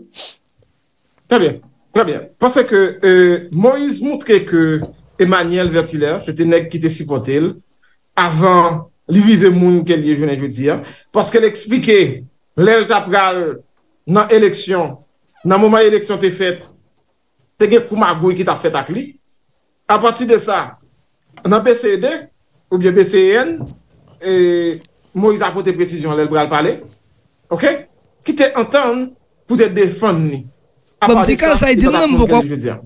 B: Trè bè, trè bè, pasè ke euh, Moïse moutre ke Emmanuel Vertilè, sè te nèk ki te sipote lè, avèn li vive moun ke li je vè nèk jwè di ya, pasè ke lè eksplike, lè lè tap gal nan eleksyon, nan mouman eleksyon te fèt, te gen kouma gwen ki tap fèt ak li, apati de sa, nan BCD e ou bie BCN e, e mo yi apote presijyon lèl bral pale ok, ki te entan pou te defon ni apat di sa, ki pa tak konke lèl jwèl zyan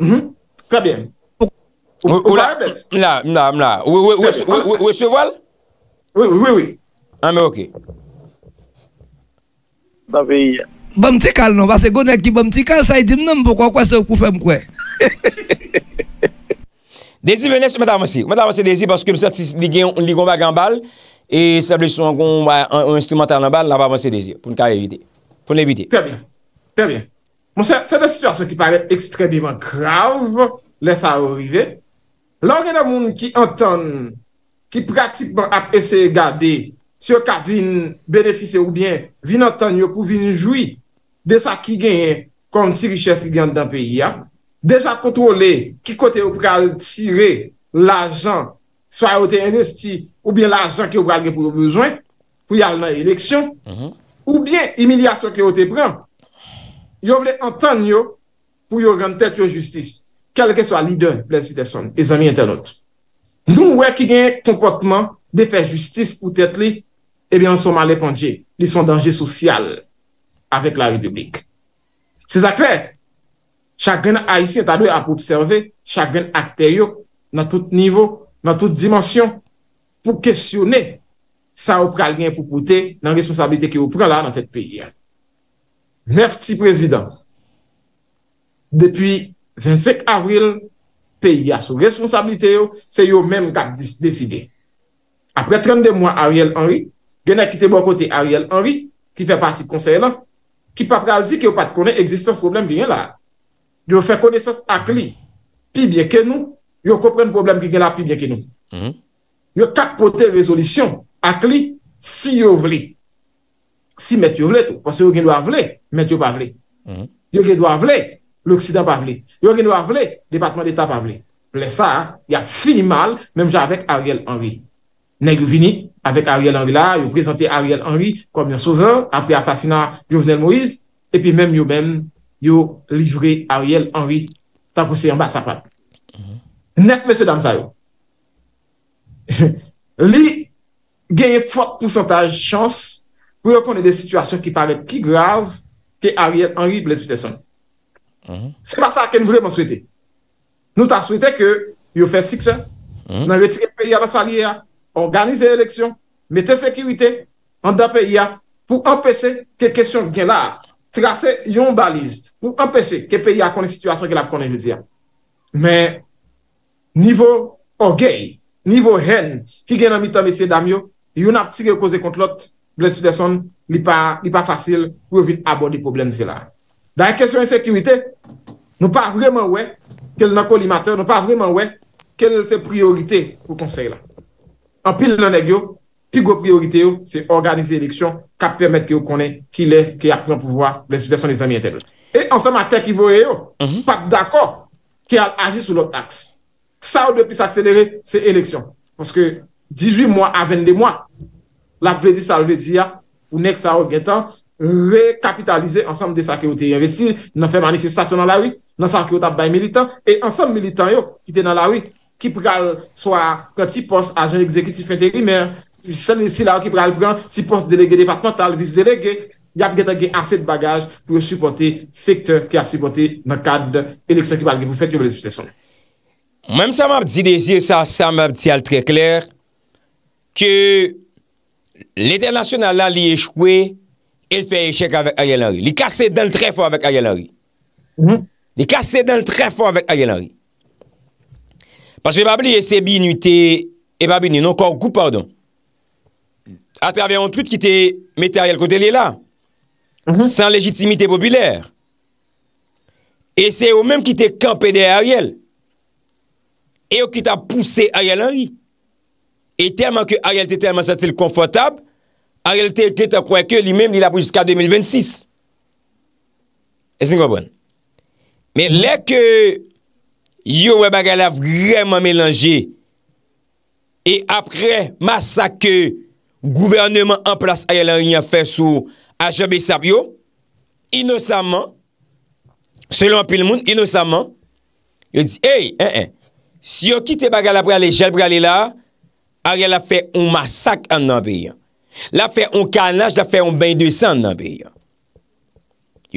A: mhm, kre bèm ou barbes? mna, mna, mna, ou e cheval? oui, oui, oui ane ah, ok babi babi babi Desi vene, mwen avansi. Mwen avansi desi porske msè si li gen yon ligon bagan bal e sabli sou yon instrumentan nan bal, nan va avansi desi. Poun kare evite. Poun evite. Trè bien.
B: Trè bien. Monsè, sè de situasyon ki pare ekstremiment krav, lè sa orive. Lan gen a moun ki anton, ki pratikman ap ese gade si yo ka vin benefise ou bien vin anton yo pou vin joui de sa ki genye kon ti riches ki genye dan peyi ya. Deja kontrole ki kote ou pral tire l'ajan sa ou te investi ou bien l'ajan ki ou pral ge pou l'ou bezwen pou yal nan eleksyon mhm. ou bien emilyasyon ki ou te pran yo ble antan yo pou yo rentet yo justis kelke sa lider Blaise Viteson e zami internet. Nou we ki gen kompotman de fe justice pou tet li ebyan eh son male pandje, li son danje sosyal avek la republik. Se zak fe? Chak gen a isi an ta dwe ap observe, chak gen akte yo nan tout nivou, nan tout dimansyon pou kestyone sa ou pral gen pou koute nan responsabilite ki ou pral la nan tet peyi ya. Mèf ti prezidans, depi 25 avril, peyi ya sou responsabilite yo, se yo menm kap deside. Apre 32 mwen Ariel Henry, gen a kite bo kote Ariel Henry ki fe parti konsey lan, ki papral di ki ou pat kone existans problem biyen la. yo fè konesans ak li, pi bieke nou, yo kopren problem ki gen la pi bieke nou. Mhm. Yo kat pote rezolisyon, ak li, si yo vli. Si met yo vli tou, kwa se yo gen wav li, met yo pa vli. Mhm. Yo gen wav li, l'Oksidan pa vli. Yo gen wav li, Departement d'Etat pa vli. Le sa, ya fini mal, menm jè avèk Ariel Henry. Nè yon vini, avèk Ariel Henry la, yon prezante Ariel Henry kom yon souveur, apri asasina Jovenel Moïse, epi menm yon menm yo livre Ariel Henry tan kousen yon basapad. Nef mese dam sa yo. Li genye fote pousantaj chans pou yo konne de situasyon ki pare ki grave ke Ariel Henry blespitè son. Se basa ken vreman souwete. Nou ta souwete ke yo fè sikse nan retire peyi ya la sali ya, organize lèksyon, metè sekirite an da peyi ya pou empèche ke kèsyon gen la a. trase yon baliz pou empese ke peyi a konen situasyon ki la konen joudia. Me, nivo orgey, nivo hen, ki gen an mitan mesye damyo, yon ap tsige yo koze kont lot, blesfite son, li pa fasil pou yo vin abon di probleme se la. Da yon kesyon en sekwite, nou pa vreman we, kel nan kolimate, nou pa vreman we, kel se priorite ou konsey la. An pil lonegyo, Pi gwo priorite yo, se organize eleksyon ka permette ki yo konen ki lè ki apren pou vwa lè suplèsyon lè zami entèl. E ansèm a kèk ki vwe yo, mhm. pat d'akò, ki al agi sou lòt aks. Sa ou de pise akselere, se eleksyon. Pwoske 18 mwa avèn de mwa, la predi salve diya, ou nek sa ou gètan, rekapitalize ansèm de sa kèwote yon vesti, nan fè manifestasyon nan la wè, nan sa kèwote ap bay militant, e ansèm militant yo, ki te nan la wè, ki pral, swa, kè ti post ajen exèkutif entèl, mi si la wak ki pral pran, si pos delege departemental, viz delege, y ap getan gen ase bagaj pou suporti sektor ki ap suporti nan kad eleksyon ki pral gen pou
A: fèt yon belesiftesyon. Mèm sa m ap di desye, sa sa m ap di al tre kler ke l'Eternasyonal la li echwe el fè echek avèk a yelari. Li kase dan l tre fò avèk a yelari. Li kase dan l tre fò avèk a yelari. Paske bab li ese binite e bab li ninon kor kou pardon. a travè yon trout ki te mette Ariel kote li la, san legitimite populèr, e se ou mèm ki te kampède Ariel, e ou ki te pousè Ariel Henry, e termèm ke Ariel te termèm satèl konfotab, Ariel te kre te kwen ke li mèm li la pou jiska 2026, e sen kwa bon. Mè lè ke, yo wè bagè la vreman mélange, e apre masake Ariel, gouvernement en plas aye la rinye a fe sou ajebe sap yo, inosanman, selon apil moun, inosanman, yo di, ey, en, en, si yo kite bagay la prale, jel prale la, aye la fe un masak an nan pe yon, la fe un kanaj la fe un bain de san nan pe yon,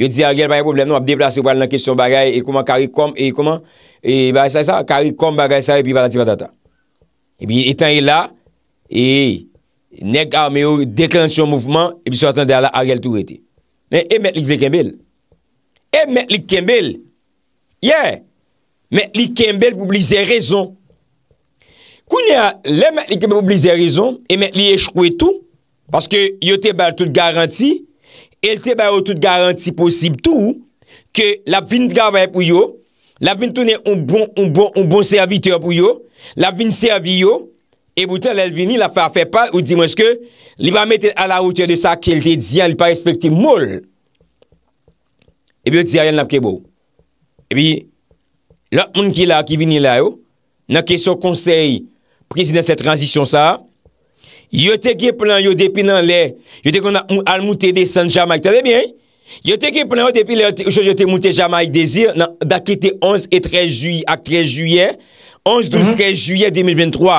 A: yo di a rinye bagay problem, nou ap deplase prale nan kesyon bagay, e koman karikom, e koman, e bagay sa, karikom bagay sa, e pi patati patata, e pi etanye la, e, nek arme ou, deklansyon mouvman, epi sou atan de ala a gel tou eti. Men, e met li kembel. E met li kembel. Ye. Men, li kembel pou blize rezon. Koun ya, le met li kembel pou blize rezon, e met li e chkwe tou, paske yo te bayo tout garanti, el te bayo tout garanti posib tou, ke la vin dravay pou yo, la vin tounen bon, bon, un bon serviteur pou yo, la vin serviyo, E bouten, lèl vini, lèl fè pa, ou di mòs kè, li pa mète a la outè de sa kèlte diyan, li pa respecti mòl. E bi, ou di a yèl nan kè bo. E bi, lèl moun ki la, ki vini la yo, nan kèso konsey prezi nan se transisyon sa, yo teke plan yo depi nan lè, yo teke al moutè de San Jamay, tele bien, yo teke plan yo depi lèl chò jote moutè Jamay de zir, nan dakite 11 et 13 juye, ak 13 juye, 11-12-13 juye 2023.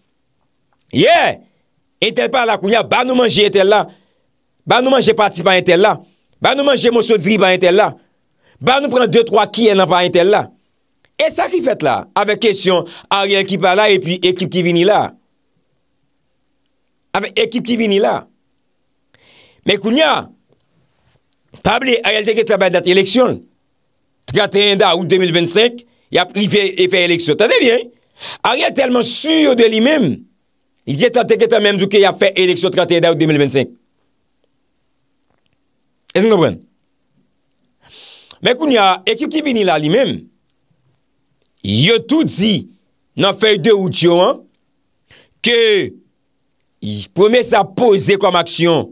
A: Ye, entel pa la kounya, ba nou manje entel la, ba nou manje pati pa entel la, ba nou manje monsodri pa entel la, ba nou pran 2-3 ki enan pa entel la. E sa ki fet la? Avek kesyon, aryan ki pa la, e pi ekip ki vini la. Avek ekip ki vini la. Me kounya, pabli, aryan teke trabay dati eleksyon. Gat e yenda ou 2025, y ap li fe eleksyon. Tade bien, aryan telman su yo de li memm. il yè tante kèta mèm djou kè yè fè eleksyon 31 dè ou 2025. E jen kompren? Mè kou nyè, ek yò ki vini la li mèm, yò tou di nan fèy de ou djou an, kè yè pwèmè sa pose kom aksyon,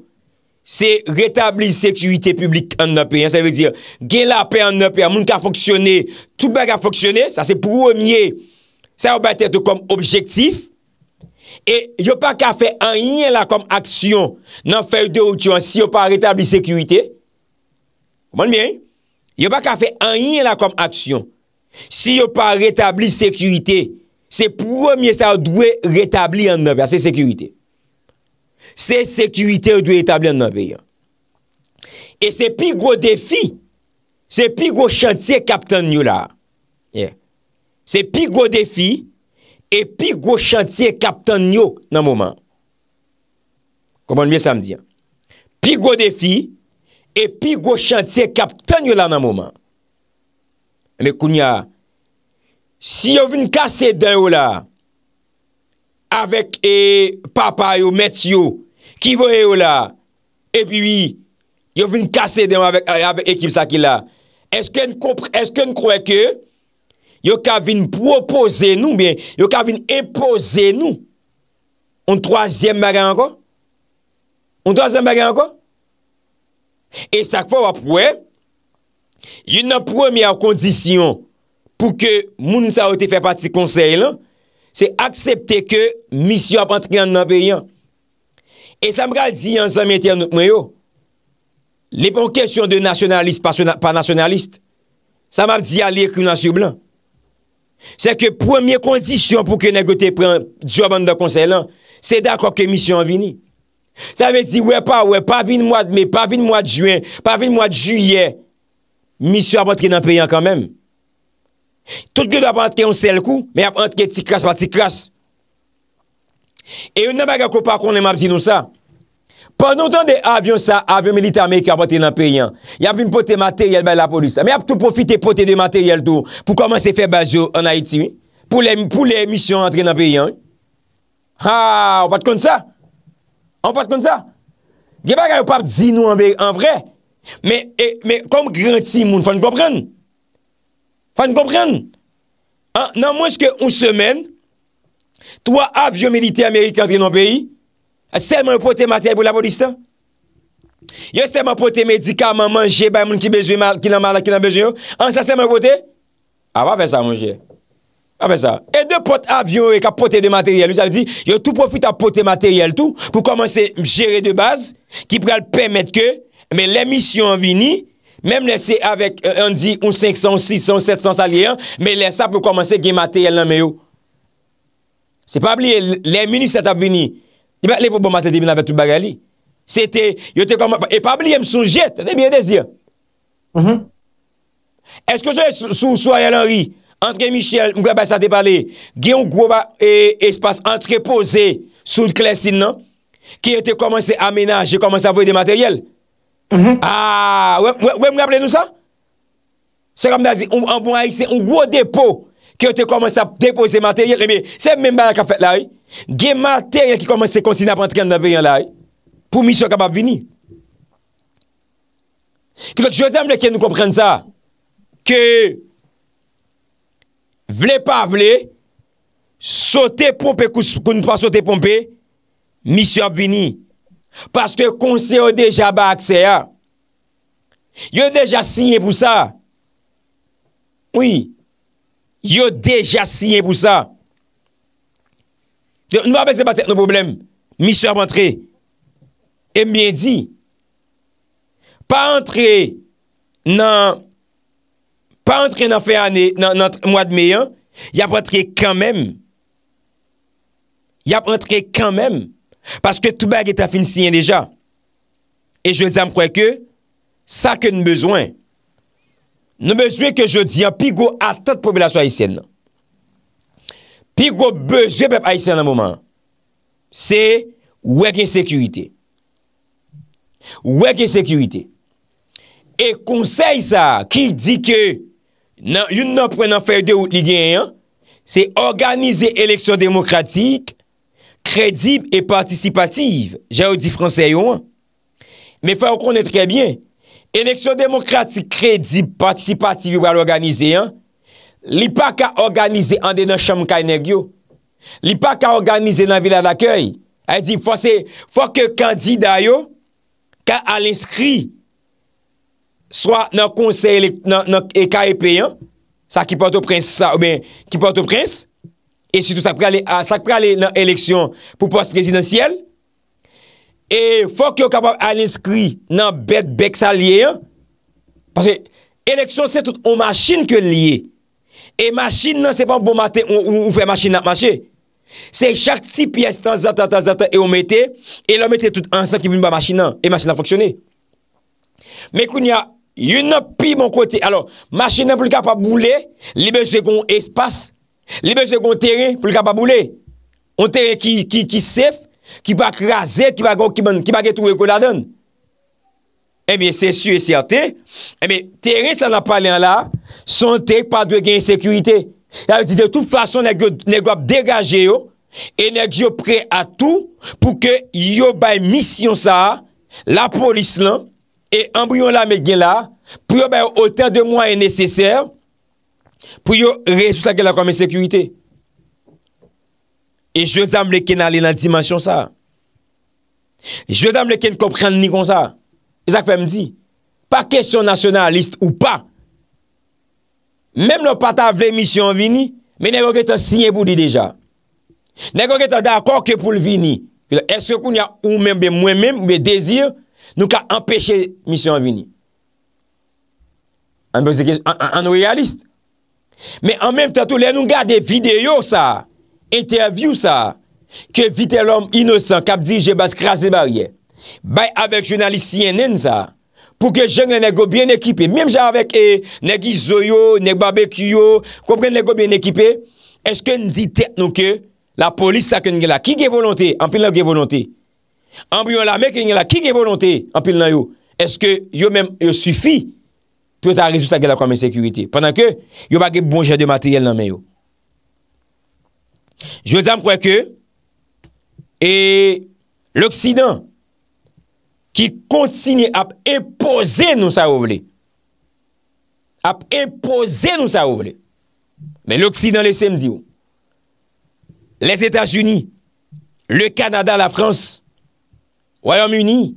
A: se retabli seksyuitè publik an nè pè, se vè di gen la pè an nè pè, moun kè a foksyonè, tout bè kè a foksyonè, sa se pwèmè, sa yò bè tètou kom objektif, E yo pa ka fe an yin la kom aksyon nan fèy de ou tiyan si yo pa retabli sekurite. Komand mi en? Yo pa ka fe an yin la kom aksyon si yo pa retabli sekurite se pou ou mye sa ou dwe retabli an nabè a se sekurite. Se sekurite ou dwe retabli an nabè yon. E se pi gwo defi se pi gwo chantye kapten yon la. Se pi gwo defi epi gwo chantye kapten yo nan mouman. Komon miye sa m diyan? Epi gwo defi, epi gwo chantye kapten yo la nan mouman. Mè kounya, si yo voun kase den yo la, avek e papa yo, met yo, ki voun yo la, epi yi, yo voun kase den yo avek ekip sa ki la, eske n kouwe ke yo ka vin proposen nou, yo ka vin imposen nou, on troazen bagan anko? On troazen bagan anko? E sak fwa wap wè, yon nan pwè mè an kondisyon pou ke moun sa wote fè pati konsey lan, se aksepte ke misyon apantri an nan beyan. E sa mwen al di an zanmè tè an nouk mwen yo, le pon kèsyon de nasyonalist pa nasyonalist, sa mwen al di alè kou nan sou blan, Se ke pwemye kondisyon pou ke negote pren joban da konsey lan, se da kwa ke misyon vini. Sa ve ti wè pa wè, pa vin mwad me, pa vin mwad juen, pa vin mwad juye, misyon ap antre nan peyan kanmem. Tout ge dwa ap antre yon sel kou, me ap antre ti kras pa ti kras. E yon nan baga kou pa konen map zin nou sa. Pan notan de avyon sa, avyon milite Amerike a bote nan peyan, y ap vin pote materyel bay la polis, me ap tout profite pote de materyel tou, pou koman se feb bajo an Haiti, pou le misyon entre nan peyan. Ha, wapat kon sa? Wapat kon sa? Ge baga yo pap zin nou an vre, me kom granti moun, fan kopren? Fan kopren? Nan mwens ke un semen, to a avyon milite Amerike entre nan peyan, Se mwen pote materyel pou laborista? Yo se mwen pote medikaman manje ba yon moun ki bejwe mal, ki nan mal, ki nan bejwe yo? An se se mwen pote? A va fe sa mwen jye. A va fe sa. E de pote avyon e ka pote de materyel. Yo tou profite a pote materyel tou pou komanse jere de baz ki prel pemet ke men lè misyon vini men lè se avèk euh, an di ou 500, 600, 700 salyen men lè sa pou komanse gen materyel nan me yo. Se pa blie lè mini set ap vini Levo bon mater devine la vetu bagay li. Se te, yo te koman, e pabliye m sou jet, se te biye de zi. Eske jwè sou Soya Lenri, entre Michel, mwen gwape sa te pale, ge yon grova espase antrepose sou klesin nan, ki te komanse amenaj, jwè komanse avoye de materyel. A, wè mwen gwape le nou sa? Se koman da zi, yon gro depo, Kyo te komanse ap depose materye, reme, se mwen ba la ka fet la, gen materye ki komanse kontine ap antreken nan beyan la, pou misyo kap ap vini. Kyo lak chosem leke nou komprende sa, ke, vle pa vle, sote pompe kou nou pa sote pompe, misyo ap vini. Paske konseyo deja ba akse ya. Yo deja sinye pou sa. Oui, Yo deja siyen pou sa. Nou apese pa tek nou problem. Mi so ap entre. E mwen di. Pa entre nan... Pa entre nan fey ane, nan mwad meyen. Ya ap entre kanmen. Ya ap entre kanmen. Paske tou bag et a fin siyen deja. E je zan mkwen ke, sa ke nou bezwen. nan bezwe ke jodi an, pi go atat poblasyon Aisyen nan. Pi go bezwe pep Aisyen nan mouman. Se, weke sekurite. Weke sekurite. E konsey sa, ki di ke, yon nan pre nan fèy de ou li gen yon, se organize eleksyon demokratik, kredib e participatif, jè ou di franse yon. Me fè ou konen trebyen, Eleksyon demokratik kredi participativi wè l'organize yon. Li pa ka organize ande nan chanm kaj negyo. Li pa ka organize nan vila d'akoy. Fwa ke kandida yo ka alinskri swa nan konsey e ka epè yon. Sa ki pote prins. E syoutou sa kpre ale nan eleksyon pou post prezidentiyel. E fòk yo kapap alinskri nan bet beksa liye. Pase, eleksyon se tout ou machin ke liye. E machin nan se pan bon mate ou fè machin nan machin. Se chak si piye tan zata tan zata e ou mette. E lò mette tout ansan ki vin pa machin nan. E machin nan foksyone. Me koun ya, yon nan pi bon kote. Alors, machin nan pou l'kapap boulè. Libe zekon espas. Libe zekon terè pou l'kapap boulè. Ou terè ki sef. Ki ba krasè, ki ba gò kibon, ki ba getou e gò la don. Emi, se su e sèrte. Emi, terè sa nan palè an la, son te padwe gen yon sekurite. De tout fason, nè gò ap derajè yo, e nè gò prè a tout, pou ke yon bay misyon sa, la polis lan, e ambuyon la me gen la, pou yon bay o ten de mwa e nèsesèr, pou yon resou sa gen la komen sekurite. E je zanm leke nan li nan dimansyon sa. Je zanm leke nan komprende ni kon sa. E zak fe mdi. Pa kesyon nasyonalist ou pa. Mem nou pata vle misyon vini. Men neko ke te sinye boudi deja. Neko ke te dakon ke pou l vini. E se kou niya ou menbe mwenmenbe desir. Nou ka empeshe misyon vini. An realist. Men an menm tatou le nou gade video sa. Sa. interview sa, ke vite lom inosan, kap di je bas krasi barye, bay avek jounalist siennen sa, pou ke jenye nek gobyen ekipe, miem jan avek e, nek izoyo, nek babekuyo, kompren nek gobyen ekipe, eske n di tet nou ke, la polis sa ke nge la, ki ge volonte, anpil nan ge volonte, ambyon la meke nge la, ki ge volonte, anpil nan yo, eske yo men, yo sufi, pou ta rezou sa ge la kwa men sekurite, panan ke, yo bagi bonje de materyel nan men yo, Je zanm kwen ke e l'Oksidan ki kontsini ap impose nou sa ou vle. Ap impose nou sa ou vle. Men l'Oksidan le se mdi ou. Les Etats-Unis, le Kanada, la France, Royaume-Uni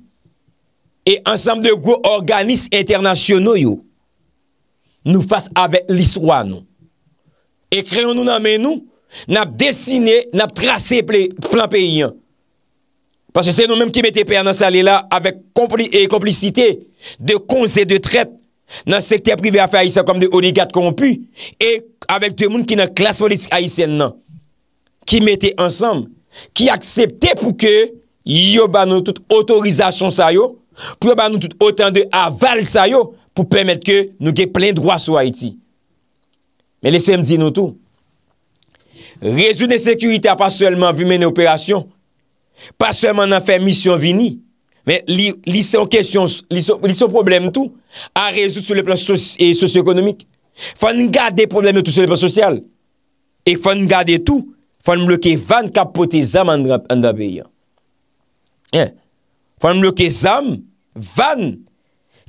A: e ansam de gros organisme internasyonou yo nou fase avek listouan nou. E krenon nou nan men nou N ap desine, n ap trase plen peyi an Paske se nou menm ki mette per nan sali la Avèk komplicite de konze de tret Nan sekte privè afe aïsè kom de onigat korompu E avèk te moun ki nan klas politik aïsè nan Ki mette ansam Ki aksepte pou ke Yo ban nou tout otorizasyon sa yo Pou yo ban nou tout otan de aval sa yo Pou pèmet ke nou gen plen drwa sou aïti Men lè se mdi nou tou Rezout de sekurite a pas seulement vu men operasyon. Pas seulement nan fè mission vini. Men, li son problem tout a rezout sou le plan sosyo-ekonomik. Fon gade problem tout sou le plan sosyal. E fon gade tout, fon mloke van kapote zan an da beyan. Fon mloke zan, van,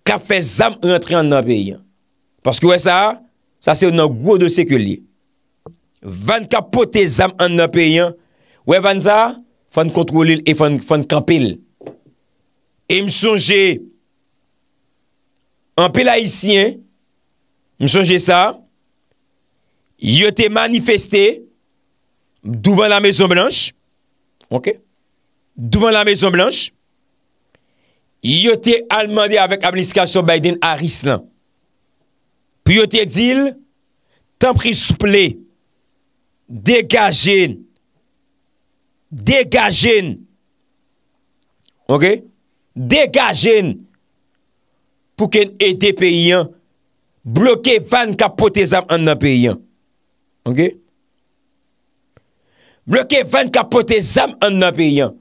A: kap fè zan rentre an da beyan. Paske wè sa, sa se nan gwo de sekurite. Van kapote zam an nan peyen Ouè van za Fan kontrolil e fan kapil E m sonje An pe la isyen M sonje sa Yo te manifeste Duvan la mezon blanche Ok Duvan la mezon blanche Yo te almande avèk Amnistikasyon Biden a Rislan Pi yo te dil Tan pri soupley Degajen, degajen, ok, degajen pou ken ete peyen bloke van kapote zam an nan peyen, ok. Bloke van kapote zam an nan peyen,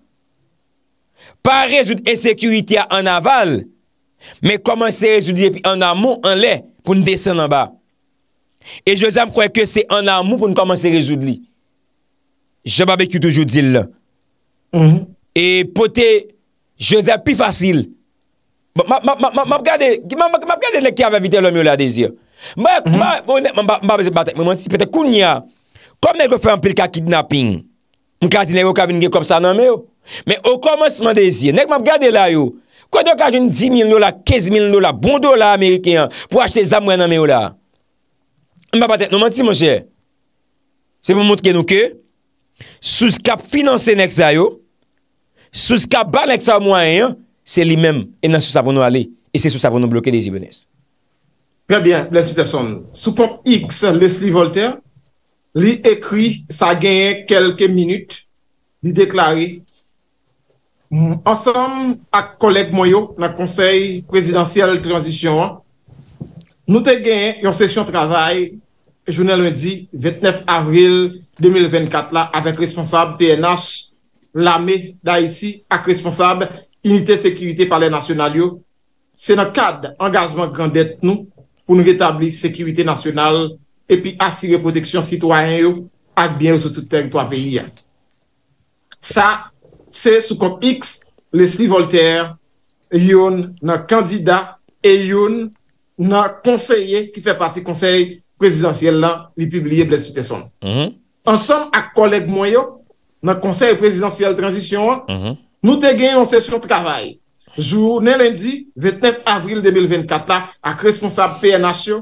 A: pa rejout e sekuriti an aval, me koman se rejout en amon an le pou nou desen an ba. E je zèm kwen ke se an amou pou nou komanse rezoud li Je babè ki toujou di lè E potè Je zèm pi fasil Mab gade Mab gade nek ki avavite lòm yo la de zi Mab zèm batè Mab zèm batè Kom nek yo fè an pil ka kidnapping Mkati nek yo kavine ge kom sa nan me yo Men o komans man de zi Nek mab gade la yo Kwa de yo kajoun 10.000 lola, 15.000 lola Bondola Amerikean pou achete zamwen nan me yo la Mpapate, nou manti monsher, se pou mwont gen nou ke, sou skap finanse nek sa yo, sou skap ba nek sa mwanyen, se li menm, e nan sou savon nou ale, e se sou savon nou bloke de zivenes.
B: Prebyen, les fitason, sou kon x les li volte, li ekri sa genye kelke minut li deklare. Ansem ak kolek mwoyo na konsey prezidansyel transisyon, nou te genye yon sesyon travay. jounen lundi, 29 avril 2024 la, avèk responsab PNH, l'Ame d'Haïti, ak responsab Unité Sécurité Parle Nationale yo, se nan kad angazman grandet nou pou nou rétabli Sécurité Nationale, epi asire protection citoyen yo, akbyen ou sotoutèk to apè yè. Sa, se soukop X, Leslie Voltaire, yon nan kandida, e yon nan konseye, ki fè pati konseye Prezidentiel nan li publie Bles Viteson. Ansem mm-hmm. ak kolek mwen yo, nan konsey prezidentiel transisyon, mm-hmm. nou te gen yon sesyon travay. Jou, nen lendi, 29 avril 2024, ak responsab PNH yo,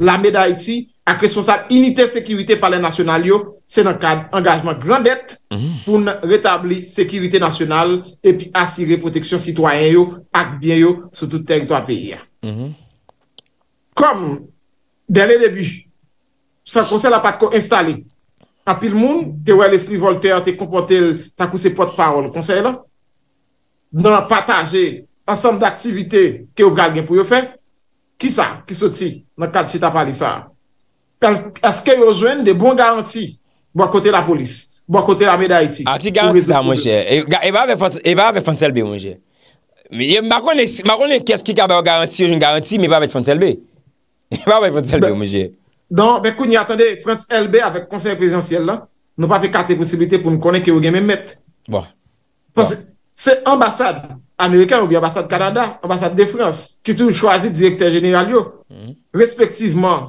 B: la Meda Haiti, ak responsab Unite Sekirite Palen National yo, se nan kade engajman grandet mm-hmm. pou retabli sekirite nasyonal epi asire proteksyon sitwayen yo, ak byen yo, sou tout teritwa peyi ya. Kom, Den le debi, sa konsey la pat ko installe. A pil moun, te wè l'eskri voltaire, te kompote, ta kouse pot pa ou l'konsey la. Nan pataje ansam d'aktivite ke ou gal gen pou yo fe. Ki sa, ki soti, nan kat che ta pali sa. Aske yo jwen de bon garanti
A: bo akote la polis, bo akote la medayeti. A ki garanti sa mwenje? E ba ave fonselbe mwenje? Ma konen keske ka ba yo garanti, yo jwen garanti, me ba ave fonselbe? Ben kou ni atende, France LB avèk konseyre prezidentiel
B: lan, nou pa pe kate posibite pou m konen ki ou gen men met. Bo. Se ambasade Amerikan ou bi ambasade Kanada, ambasade de France, ki tou chwazi direktèr jeneral yo, mhm. respektiveman,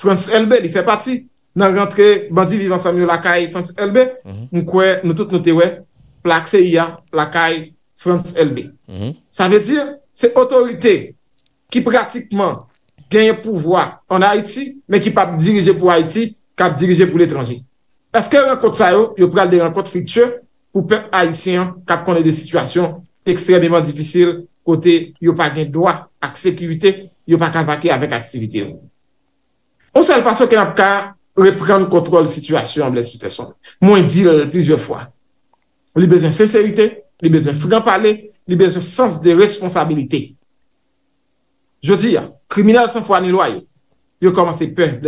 B: France LB li fè pati nan rentre Bandi Vivant Samyo lakay France LB, m mhm. kwe nou tout nou tewe plakse ya lakay France LB. Mhm. Sa ve dir, se otorite ki pratikman genye pouvoi an Haiti, men ki pa dirije pou Haiti, kap dirije pou l'étrangi. Eske renkote sa yo, yo pral de renkote fiktyo, ou pe Haitien, kap konen de situasyon ekstremement difisil, kote yo pa gen doa ak sekirite, yo pa kavake avèk aktivite. On selle pasyon ken ap ka repren kontrol situasyon blè situasyon, mwen dir plizye fwa. Li bezen senserite, li bezen franpale, li bezen sens de responsabilite. Je di ya, kriminal san fwa ni lwa yo, yo koman se pe,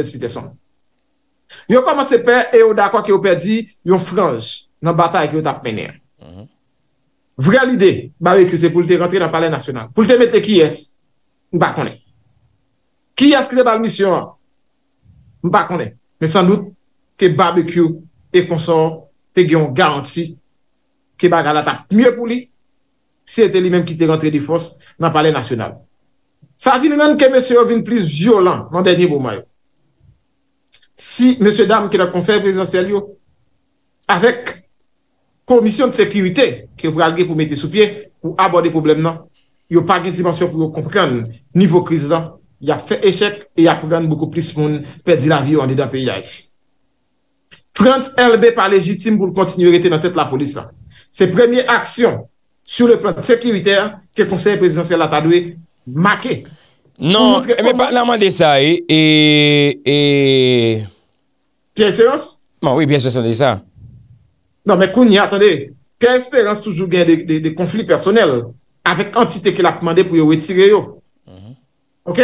B: yo koman se pe, yo da kwa ki yo pe di, yon franj nan batay ki yo tap mener. Mm-hmm. Vre lide, barbe kyou se pou lte rentre nan palay nasyonal, pou lte mette ki yes, mba kone. Ki yes kre bal misyon an, mba kone. Men san lout, ke barbe kyou, e konson, te gyon garanti, ke baga la ta. Mye pou li, se te li menm ki te rentre di fons, nan palay nasyonal. Sa vin nan ke mese yo vin plis violan nan denye bouman yo. Si mese dam ki la konsey presidansel yo, avek komisyon de sekirite ki yo pralge pou mette sou pie, ou abo de problem nan, yo pa ge dimensyon pou yo kompran nivou kriz lan, ya fe echek, e ya pran boko plis moun pedi la vi yo an de da pe yay ti. 30 LB pa legitim pou l kontinu rete nan tet la polisa. Se premye aksyon sou le plan sekiriter ke konsey presidansel la tadwey, Ma ke?
A: Non, ewe pa la man de sa e... Pia Esperance? Moun, oui, Pia Esperance an de sa.
B: Non, men kouni, atende. Pia Esperance toujou gen de konflik personel avek antite ke la koumande pou yo wetire mm-hmm. yo. Ok?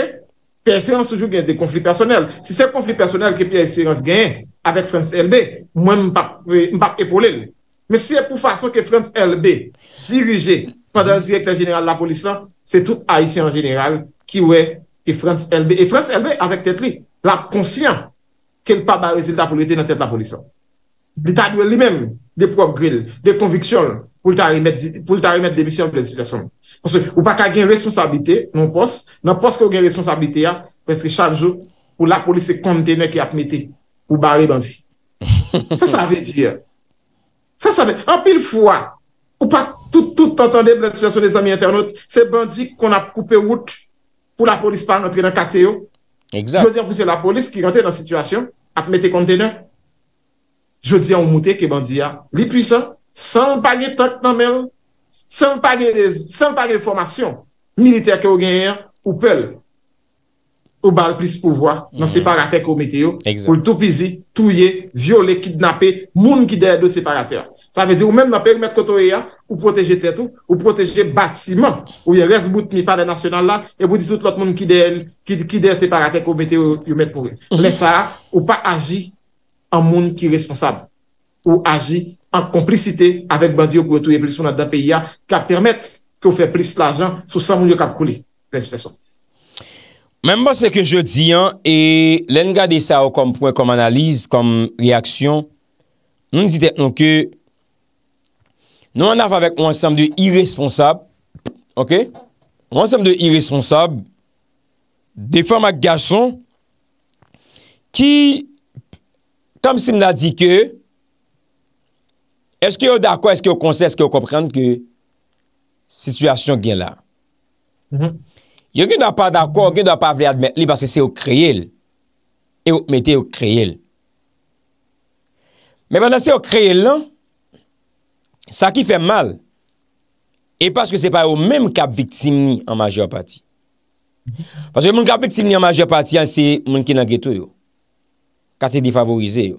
B: Pia Esperance toujou gen de konflik personel. Si se konflik personel ke Pia Esperance gen avek France LB, mwen mpap mpap epole. Men si e pou fason ke France LB dirije, pandan direkter jeneral la polis la, se tout a isi an jeneral ki we e France LB. E France LB avek tet li la konsyen ke l pa ba rezil ta politi nan tet la polis non non la. Li ta dwe li men, de progril, de konviksyon pou l ta remet demisyon ples lè son. Ou pa kagen responsabite, nan pos, nan pos kagen responsabite ya, preske chal jou pou la polis se kontene ki apmite ou bari bansi. Sa sa ve di ya. Sa sa ve. An pil fwa Ou pa tout tout t'entende blesflation des amis internautes, se bandi kon ap koupe wout pou la polis pa n'entre nan kateyo. Jodi an pou se la polis ki kante nan situasyon ap mete kontene. Jodi an ou moute ke bandi ya li pwisan, san bagi tok nan men, san bagi de formasyon, militer ke ou genyen ou pel. ou bal plis pouvoi nan mhm. separatek ou meteo pou l toupizi, touye, viole, kidnape, moun ki der de separatek. Sa vezi ou men nan perimet koto e ya ou proteje tetou, ou proteje batiman, ou ye res bout mi pale nasyonal la, e bouti tout lot moun ki der separatek ou meteo yu met mou. Le mhm. sa, ou pa agi an moun ki responsab ou agi an komplicite avek badi ou kou touye plis pou nat da pe ya ka permet ke ou fe plis la jan sou sa moun yo kapkouli. Prese se son.
A: menman se ke je di an, e len ga de sa ou kompwen kom analize, kom reaksyon, nou ni ditek nou ke, nou an af avek mwen se mde irresponsab, ok, mwen se mde irresponsab, de fèm ak gason, ki, kom si m la di ke, eske yo da kwa, eske yo konse, eske yo komprende ke, situasyon gen la. Mh, mh. Yo gen dwa pa d'akwa, gen dwa pa vle admet li, basse se yo kreye l. E yo mete yo kreye l. Men basse se yo kreye l lan, sa ki fe mal, e baske se pa yo men kap viktim ni an majopati. Basse moun kap viktim ni an majopati, an se moun ki nan geto yo. Kat se defavorize yo.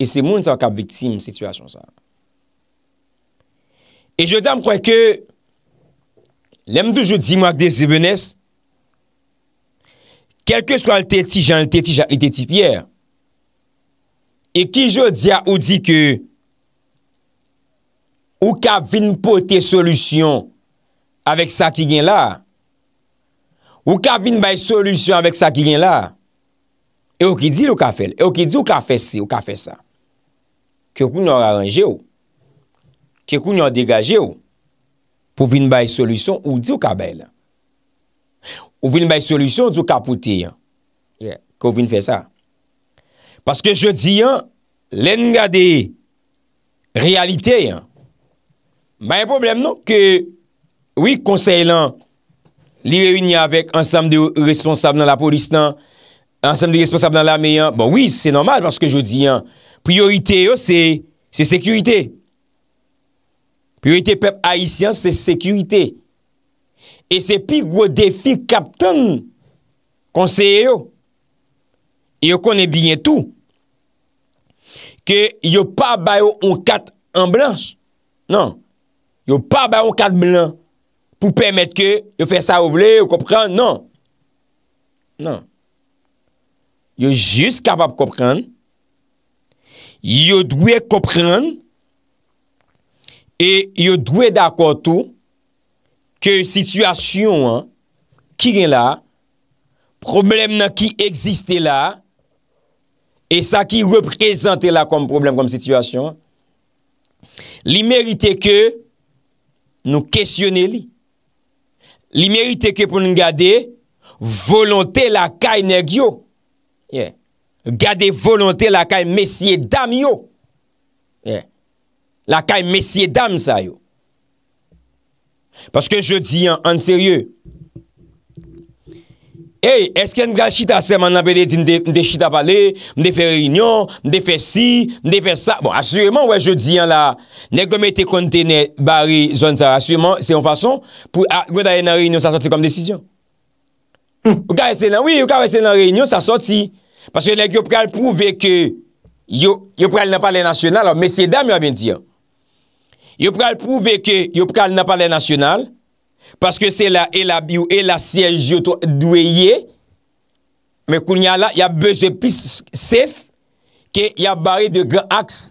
A: E se moun sa kap viktim sitwasyon sa. E je dan m kwen ke Lèm toujou di mwak desi vènes, kelke swan l tè ti jan, l tè ti jan, l tè ti pier, e ki jò di ya ou di ke, ou ka vin pote solusyon avèk sa ki gen la, ou ka vin bay solusyon avèk sa ki gen la, e ou ki di l ou ka fèl, e ou ki di ou ka fè si, ou ka fè sa, kèkou nou ar anje ou, kèkou nou ar degaje ou, pou vin bay solusyon ou di ou ka bel. Ou vin bay solusyon ou di ou ka pouti. Ko vin fe sa. Paske je di, len nga de realite, bayen problem nou, ki wik konsey lan, li reyuni avek ansam de responsab nan la polis nan, ansam de responsab nan la meyan, bon wis, se normal paske je di, priorite yo se sekurite. Priorite pep haisyans, se sekurite. E se pi gwo defi kapton, konseye yo, yo kone bine tou, ke yo pa bayo on kat en blanche, nan, yo pa bayo on kat blanche, pou pemet ke yo fe sa ou vle, yo kopran, nan, nan, yo jist kapap kopran, yo dwe kopran, nan, E yo dwe da kontou ke sitwasyon ki gen la, problem nan ki eksiste la, e sa ki reprezenten la konm problem, konm sitwasyon. Li merite ke nou kesyonen li. Li merite ke pou nou gade volante la kay neg yo. Ye. Gade volante la kay mesye dam yo. Ye. la ka yon mesye dam sa yo. Paske bon, yo di an, an serye. Hey, eske an gwa chita ase, man anbele di n de chita pale, m de fe reynyon, m de fe si, m de fe sa. Bon, asureman wè yo di an la, ne komete kontene bari zon sa. Asureman, se yon fason, pou akwen da yon reynyon sa soti kom desisyon. Hmm. Ou ka esen an, oui, ou ka esen an reynyon sa soti. Paske yon ek yo pral pouve ke yo pral nan pale nasyonan, la mesye dam yo a ben di an. yo pral prouve ke yo pral na pale nasyonal, paske se la elab yu elasyej yo to dweye, me kounya la, ya beje pis sef, ke ya bare de gen aks,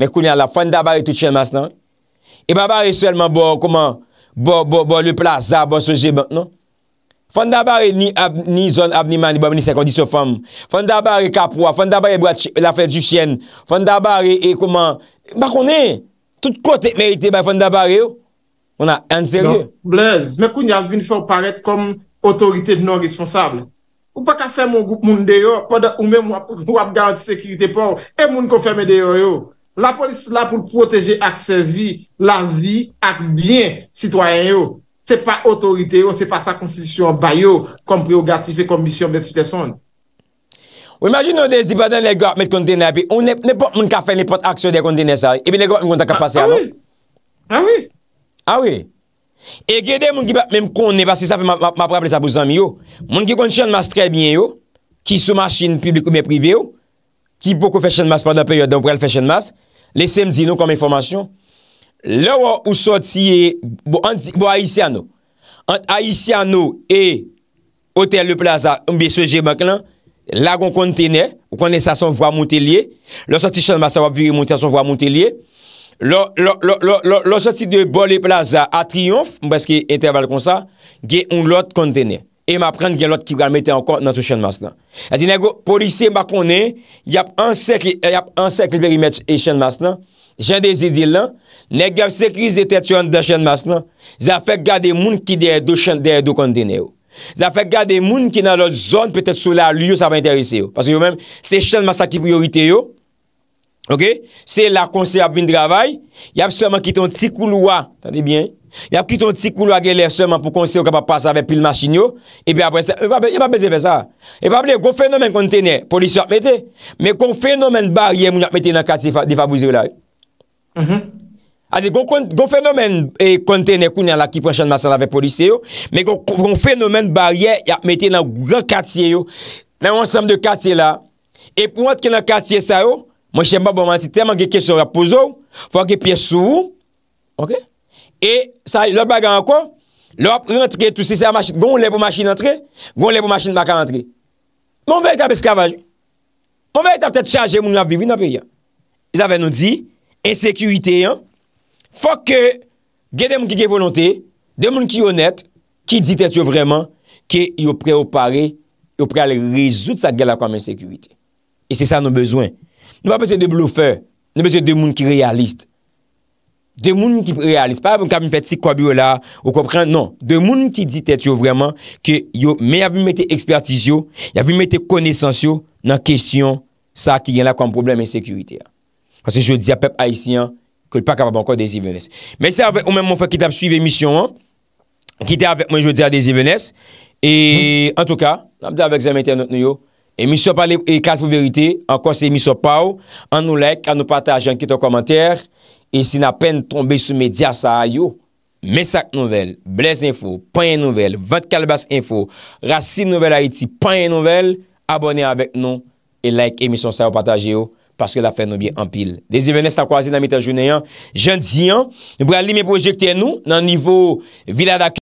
A: me kounya la, fanda bare tou tjen mas nan, e ba bare selman bo, bo, bo, bo, le plaza, bo, soje, non? fanda bare ni zon avniman, ni bo, ni sekondiso fam, fanda bare kapwa, fanda bare la fredjusyen, fanda bare e kouman, ba konen, Tout kote merite bay fon dabare yo. On a end seryo. Blez, men koun yal vin fè ou paret kom otorite nou
B: responsable. Ou pa ka fè moun goup moun deyo ou mè mwa pou wap garanti sekirite pou e moun kon fè mè deyo yo. La polis la pou protèje ak se vi la vi ak bien sitwayen yo. Se pa otorite yo, se pa sa konstitisyon bay yo kom
A: priogatif e komisyon besi peson. Ou imajin nou de zi badan le gwa met kontene api, ou ne pot moun ka fe, ne pot aksyon de kontene sa, ebe le gwa moun konta ka pase ah, ah anon. A wè. A wè. E gwe de moun ki bat mèm konen, vase sa fè m ap rappele sa pou zanmi yo, moun ki konti chanmas tre bine yo, ki sou masin publik ou mè privi yo, ki boko fè chanmas pwanda peryod, don pral fè chanmas, lè sem di nou kon mè formasyon, lè wò ou sot siye, bo Aisyano, an Aisyano e Hotel Le Plaza, mbe seje mwen klan, Lagon kontene, ou kone sa son vwa moutelye, lò soti chanmasa wap viri moutelye, son vwa moutelye, lò soti de boli plaza a triyonf, mweske interval kon sa, ge yon lot kontene. E ma pren gen lot ki vwa meten ankon nan sou chanmasa nan. E di nè go, polisi mwa kone, yap ansekli beri met chanmasa nan, jan de zidil nan, nè gav sekri zetet yon chanmasa nan, zafek gade moun ki de yon kontene ou. Zafèk gade moun ki nan lòt zon Pe tèt sou la lyo sa va interese yo Pase yo mèm se chan masaki priorite yo Ok Se la konsey ap vin dravay Yap seman ki ton ti kou lwa Yap ki ton ti kou lwa gen lè seman Pou konsey yo kapapas ave pil masin yo E pi apre se, yon pa bezè fè sa Yon pa blè, kon fenomen kontene, polisyon ap metè Men kon fenomen barye moun ap metè Nan kati defa vuzi yo la Mh mh Adi, gon fenomen e, kontene kounen la ki pranshan masan lave polise yo, men gon fenomen barye ya mette nan gran katsye yo, nan wansam de katsye la, e pou an tke nan katsye sa yo, mwen shen pa bon manti, teman ge kese yo rap pozo, fwa ge pye sou, ok, e sa lop bagan an kon, lop rentre, tout se sa masin, bon lè pou masin rentre, bon lè pou masin baka rentre. Mon vey ta beskavaj, mon vey ta ptet chanje moun la vivi nan pe yon. Yon ave nou di, ensekuité yon, Fòk ke gèdè moun ki gè volontè, dè moun ki yonèt, ki ditèt yo vreman, ki yo preo pare, yo prea lè rizout sa gè la kwa mèn sekurite. E se sa nou bezwen. Nou apese de bloufe, nou apese de moun ki realist. De moun ki realist, pa apen kap mwen fet si kwa biyo la, ou kopren, non. De moun ki ditèt yo vreman, ki yo mèy avy metè ekspertiz yo, yavy metè konesans yo, nan kesyon sa ki gè la kwa mèm probleme sekurite. Kwa se jò di apèp haisyen, Koul pa kapab ankon desi venes. Mè se avèk ou mè moun fèk ki tap suivi emisyon an. Ki te avèk mwen jwè di a desi venes. E hmm. en tout ka, namde avèk zèm ente anot nou yo. Emisyon pale e kal fou verite. An kon se emisyon pa ou. An nou like, an nou pataje, an kit an komantèr. E si na pen tombe sou media sa a yo. Mè sak nouvel, blèz info, panye nouvel, vat kal bas info, rasi nouvel a iti, panye nouvel, abone avèk nou, e like emisyon sa ou pataje yo. Paske la fè nou bi anpil. Dezi venè stak wazè nan mitajounen yon, jen di yon, nou bre li mè projekte nou, nan nivou vila da kè.